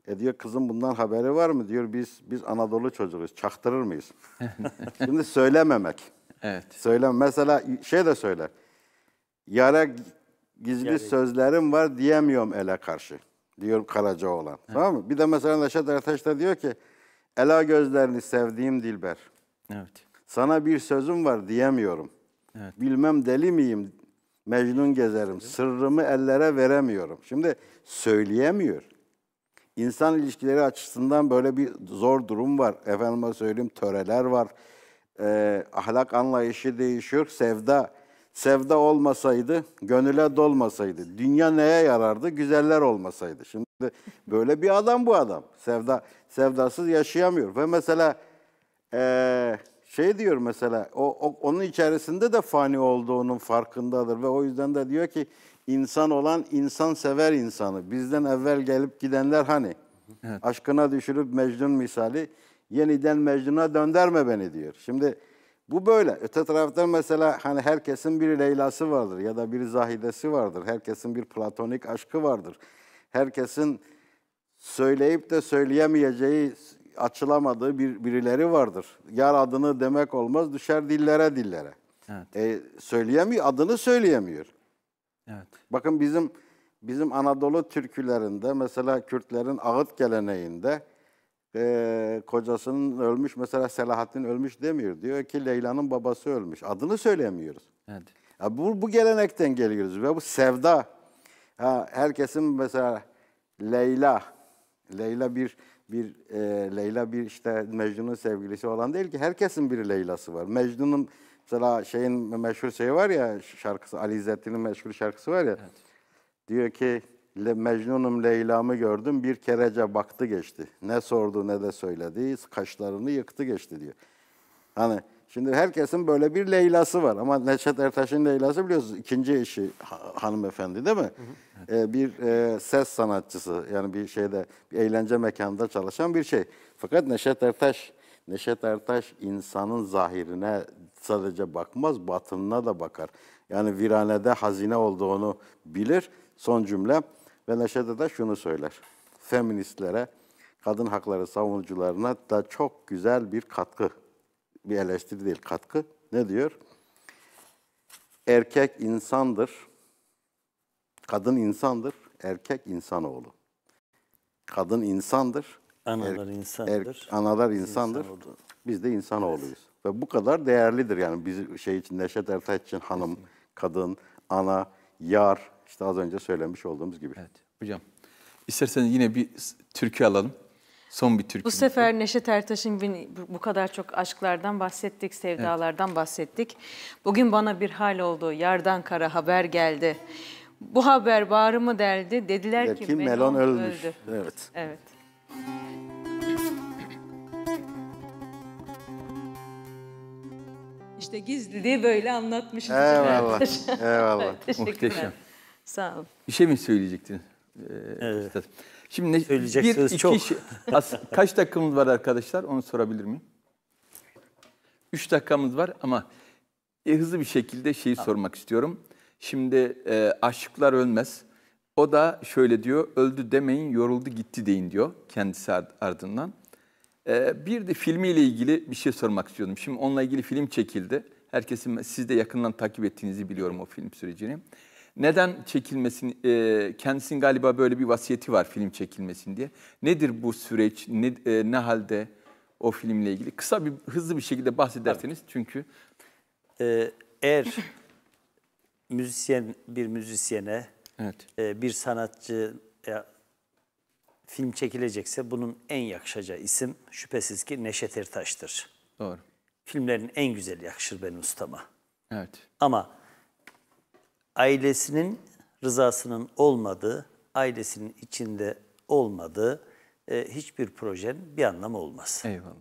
E diyor kızım bundan haberi var mı? Diyor biz biz Anadolu çocuğuyuz. Çaktırır mıyız? [laughs] Şimdi söylememek. Evet. Söylem mesela şey de söyler. Yara gizli yani... sözlerim var diyemiyorum ele karşı. Diyor Karaca olan. Tamam mı? Bir de mesela Neşet Ertaş da diyor ki Ela gözlerini sevdiğim Dilber. Evet. Sana bir sözüm var diyemiyorum. Evet. Bilmem deli miyim? Mecnun gezerim. Sırrımı ellere veremiyorum. Şimdi söyleyemiyor. İnsan ilişkileri açısından böyle bir zor durum var. Efendime söyleyeyim töreler var. Ee, ahlak anlayışı değişiyor. Sevda sevda olmasaydı, gönüle dolmasaydı, dünya neye yarardı? Güzeller olmasaydı. Şimdi böyle bir adam bu adam. Sevda sevdasız yaşayamıyor. Ve mesela ee, şey diyor mesela o, o onun içerisinde de fani olduğunun farkındadır ve o yüzden de diyor ki insan olan insan sever insanı. Bizden evvel gelip gidenler hani evet. aşkına düşürüp Mecnun misali yeniden Mecnun'a dönderme beni diyor. Şimdi bu böyle. Öte taraftan mesela hani herkesin bir Leyla'sı vardır ya da bir Zahide'si vardır. Herkesin bir platonik aşkı vardır. Herkesin söyleyip de söyleyemeyeceği, açılamadığı bir, birileri vardır. Yar adını demek olmaz, düşer dillere dillere. Evet. E, söyleyemiyor, adını söyleyemiyor. Evet. Bakın bizim bizim Anadolu türkülerinde mesela Kürtlerin ağıt geleneğinde e, kocasının ölmüş mesela Selahattin ölmüş demiyor. Diyor ki Leyla'nın babası ölmüş. Adını söylemiyoruz. Evet. Ya bu, bu gelenekten geliyoruz ve bu sevda. Ha, herkesin mesela Leyla, Leyla bir bir e, Leyla bir işte Mecnun'un sevgilisi olan değil ki herkesin bir Leyla'sı var. Mecnun'un mesela şeyin meşhur şeyi var ya şarkısı Ali İzzettin'in meşhur şarkısı var ya. Evet. Diyor ki Le Mecnunum Leyla'mı gördüm bir kerece baktı geçti. Ne sordu ne de söyledi. Kaşlarını yıktı geçti diyor. Hani şimdi herkesin böyle bir Leyla'sı var ama Neşet Ertaş'ın Leyla'sı biliyorsunuz ikinci eşi hanımefendi değil mi? Hı hı. Ee, bir e, ses sanatçısı yani bir şeyde bir eğlence mekanında çalışan bir şey. Fakat Neşet Ertaş Neşet Ertaş insanın zahirine sadece bakmaz, batınına da bakar. Yani viranede hazine olduğunu bilir. Son cümle ve Neşe'de de şunu söyler. Feministlere, kadın hakları savunucularına da çok güzel bir katkı, bir eleştiri değil katkı. Ne diyor? Erkek insandır, kadın insandır, erkek insanoğlu. Kadın insandır, Analar er, insandır. Er, analar insandır. İnsan Biz de insanoğluyuz. evet. Ve bu kadar değerlidir yani biz şey için Neşet Ertaş için hanım, kadın, ana, yar, işte az önce söylemiş olduğumuz gibi. Evet hocam. İsterseniz yine bir türkü alalım. Son bir türkü. Bu sefer Neşet Ertaş'ın bu kadar çok aşklardan bahsettik, sevdalardan evet. bahsettik. Bugün bana bir hal oldu, yardan kara haber geldi. Bu haber bağrımı deldi, dediler Der ki, ki Melon, ölmüş. öldü. Evet. Evet. İşte gizliliği böyle anlatmışız. Eyvallah. Eyvallah. [laughs] Teşekkürler. Muhteşem. Sağ olun. Bir şey mi söyleyecektin? Ee, evet. Üstad? Şimdi Söyleyeceksiniz bir, iki, çok. Şey, as, [laughs] kaç dakikamız var arkadaşlar? Onu sorabilir miyim? Üç dakikamız var ama e, hızlı bir şekilde şeyi tamam. sormak istiyorum. Şimdi e, aşıklar ölmez. O da şöyle diyor, öldü demeyin, yoruldu gitti deyin diyor kendisi ardından. E, bir de filmiyle ilgili bir şey sormak istiyordum. Şimdi onunla ilgili film çekildi. Herkesin, siz de yakından takip ettiğinizi biliyorum o film sürecini. Neden çekilmesin? E, kendisinin galiba böyle bir vasiyeti var film çekilmesin diye. Nedir bu süreç? Ne, e, ne halde o filmle ilgili? Kısa bir hızlı bir şekilde bahsederseniz Tabii. çünkü. Ee, eğer müzisyen bir müzisyene evet. e, bir sanatçı ya film çekilecekse bunun en yakışacağı isim şüphesiz ki Neşet Ertaş'tır. Doğru. Filmlerin en güzel yakışır benim ustama. Evet. Ama ailesinin rızasının olmadığı, ailesinin içinde olmadığı e, hiçbir projenin bir anlamı olmaz. Eyvallah.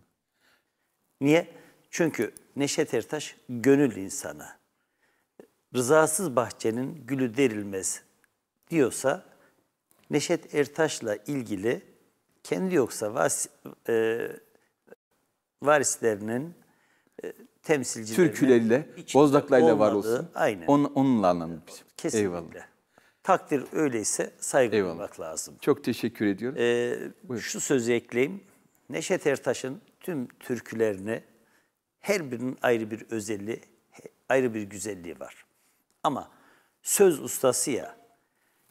Niye? Çünkü Neşet Ertaş gönül insanı. Rızasız bahçenin gülü derilmez diyorsa Neşet Ertaş'la ilgili kendi yoksa vas, e, varislerinin temsilcilerinin türküleriyle, bozdaklarıyla var olsun. Aynen. Onun, onunla anlamlı bizim. Kesinlikle. Eyvallah. Takdir öyleyse saygı duymak lazım. Çok teşekkür ediyorum. Ee, şu sözü ekleyeyim. Neşet Ertaş'ın tüm türkülerine her birinin ayrı bir özelliği, ayrı bir güzelliği var. Ama söz ustası ya,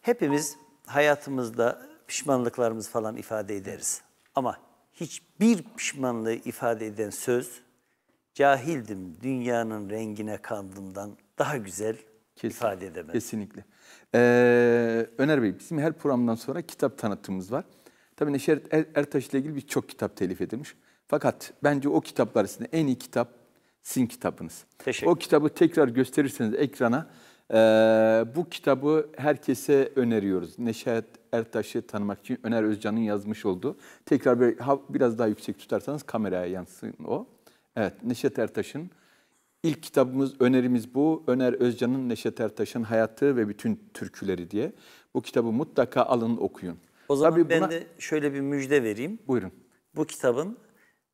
hepimiz hayatımızda pişmanlıklarımız falan ifade ederiz. Ama hiçbir pişmanlığı ifade eden söz cahildim dünyanın rengine kandımdan daha güzel Kesin, ifade edemez. Kesinlikle. Ee, Öner Bey bizim her programdan sonra kitap tanıtımımız var. Tabii Neşet er, er Ertaş ile ilgili birçok kitap telif edilmiş. Fakat bence o kitaplar arasında en iyi kitap sizin kitabınız. Teşekkür O kitabı tekrar gösterirseniz ekrana. Ee, bu kitabı herkese öneriyoruz. Neşet Ertaş'ı tanımak için Öner Özcan'ın yazmış olduğu. Tekrar bir, biraz daha yüksek tutarsanız kameraya yansın o. Evet, Neşet Ertaş'ın ilk kitabımız, önerimiz bu. Öner Özcan'ın Neşet Ertaş'ın Hayatı ve Bütün Türküleri diye. Bu kitabı mutlaka alın okuyun. O zaman Tabii ben buna... de şöyle bir müjde vereyim. Buyurun. Bu kitabın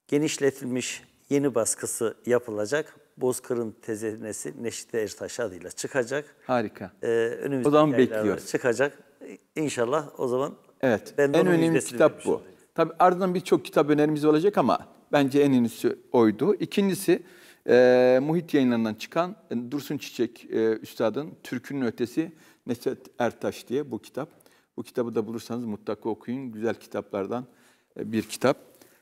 genişletilmiş yeni baskısı yapılacak. Bozkır'ın tezenesi Neşet Ertaş adıyla çıkacak. Harika. Ee, önümüzdeki o zaman bekliyoruz. Çıkacak. İnşallah o zaman. Evet. Ben en önemli kitap bu. Tabii ardından birçok kitap önerimiz olacak ama bence en iyisi oydu. İkincisi e, Muhit yayınlarından çıkan e, Dursun Çiçek e, Üstad'ın Türkünün Ötesi Neset Ertaş diye bu kitap. Bu kitabı da bulursanız mutlaka okuyun. Güzel kitaplardan e, bir kitap.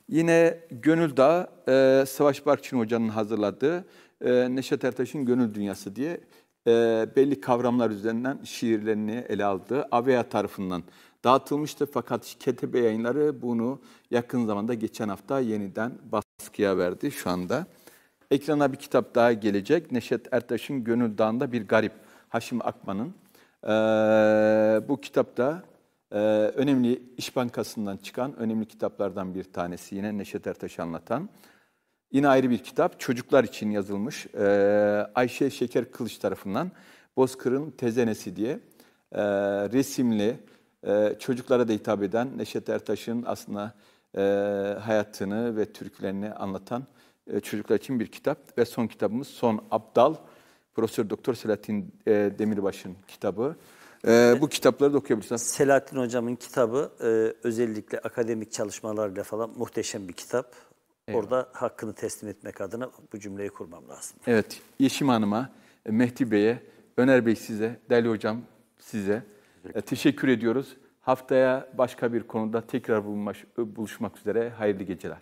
Yine Gönül Dağ e, Savaş Barkçın Hoca'nın hazırladığı e, Neşet Ertaş'ın Gönül Dünyası diye e, belli kavramlar üzerinden şiirlerini ele aldığı Avea tarafından dağıtılmıştı fakat KTB yayınları bunu yakın zamanda geçen hafta yeniden baskıya verdi şu anda. Ekrana bir kitap daha gelecek. Neşet Ertaş'ın Gönül Dağı'nda Bir Garip, Haşim Akman'ın. Ee, bu kitapta e, önemli İş Bankası'ndan çıkan önemli kitaplardan bir tanesi yine Neşet Ertaş anlatan. Yine ayrı bir kitap çocuklar için yazılmış ee, Ayşe Şeker Kılıç tarafından Bozkır'ın Tezenesi diye e, resimli, ee, çocuklara da hitap eden Neşet Ertaş'ın aslında e, hayatını ve türkülerini anlatan e, çocuklar için bir kitap. Ve son kitabımız Son Abdal, Profesör Doktor Selahattin e, Demirbaş'ın kitabı. E, bu kitapları da okuyabilirsiniz. Selahattin Hocam'ın kitabı e, özellikle akademik çalışmalarla falan muhteşem bir kitap. Evet. Orada hakkını teslim etmek adına bu cümleyi kurmam lazım. Evet, Yeşim Hanım'a, e, Mehdi Bey'e, Öner Bey size, Deli Hocam size, e, teşekkür ediyoruz. Haftaya başka bir konuda tekrar bulmuş, buluşmak üzere. Hayırlı geceler.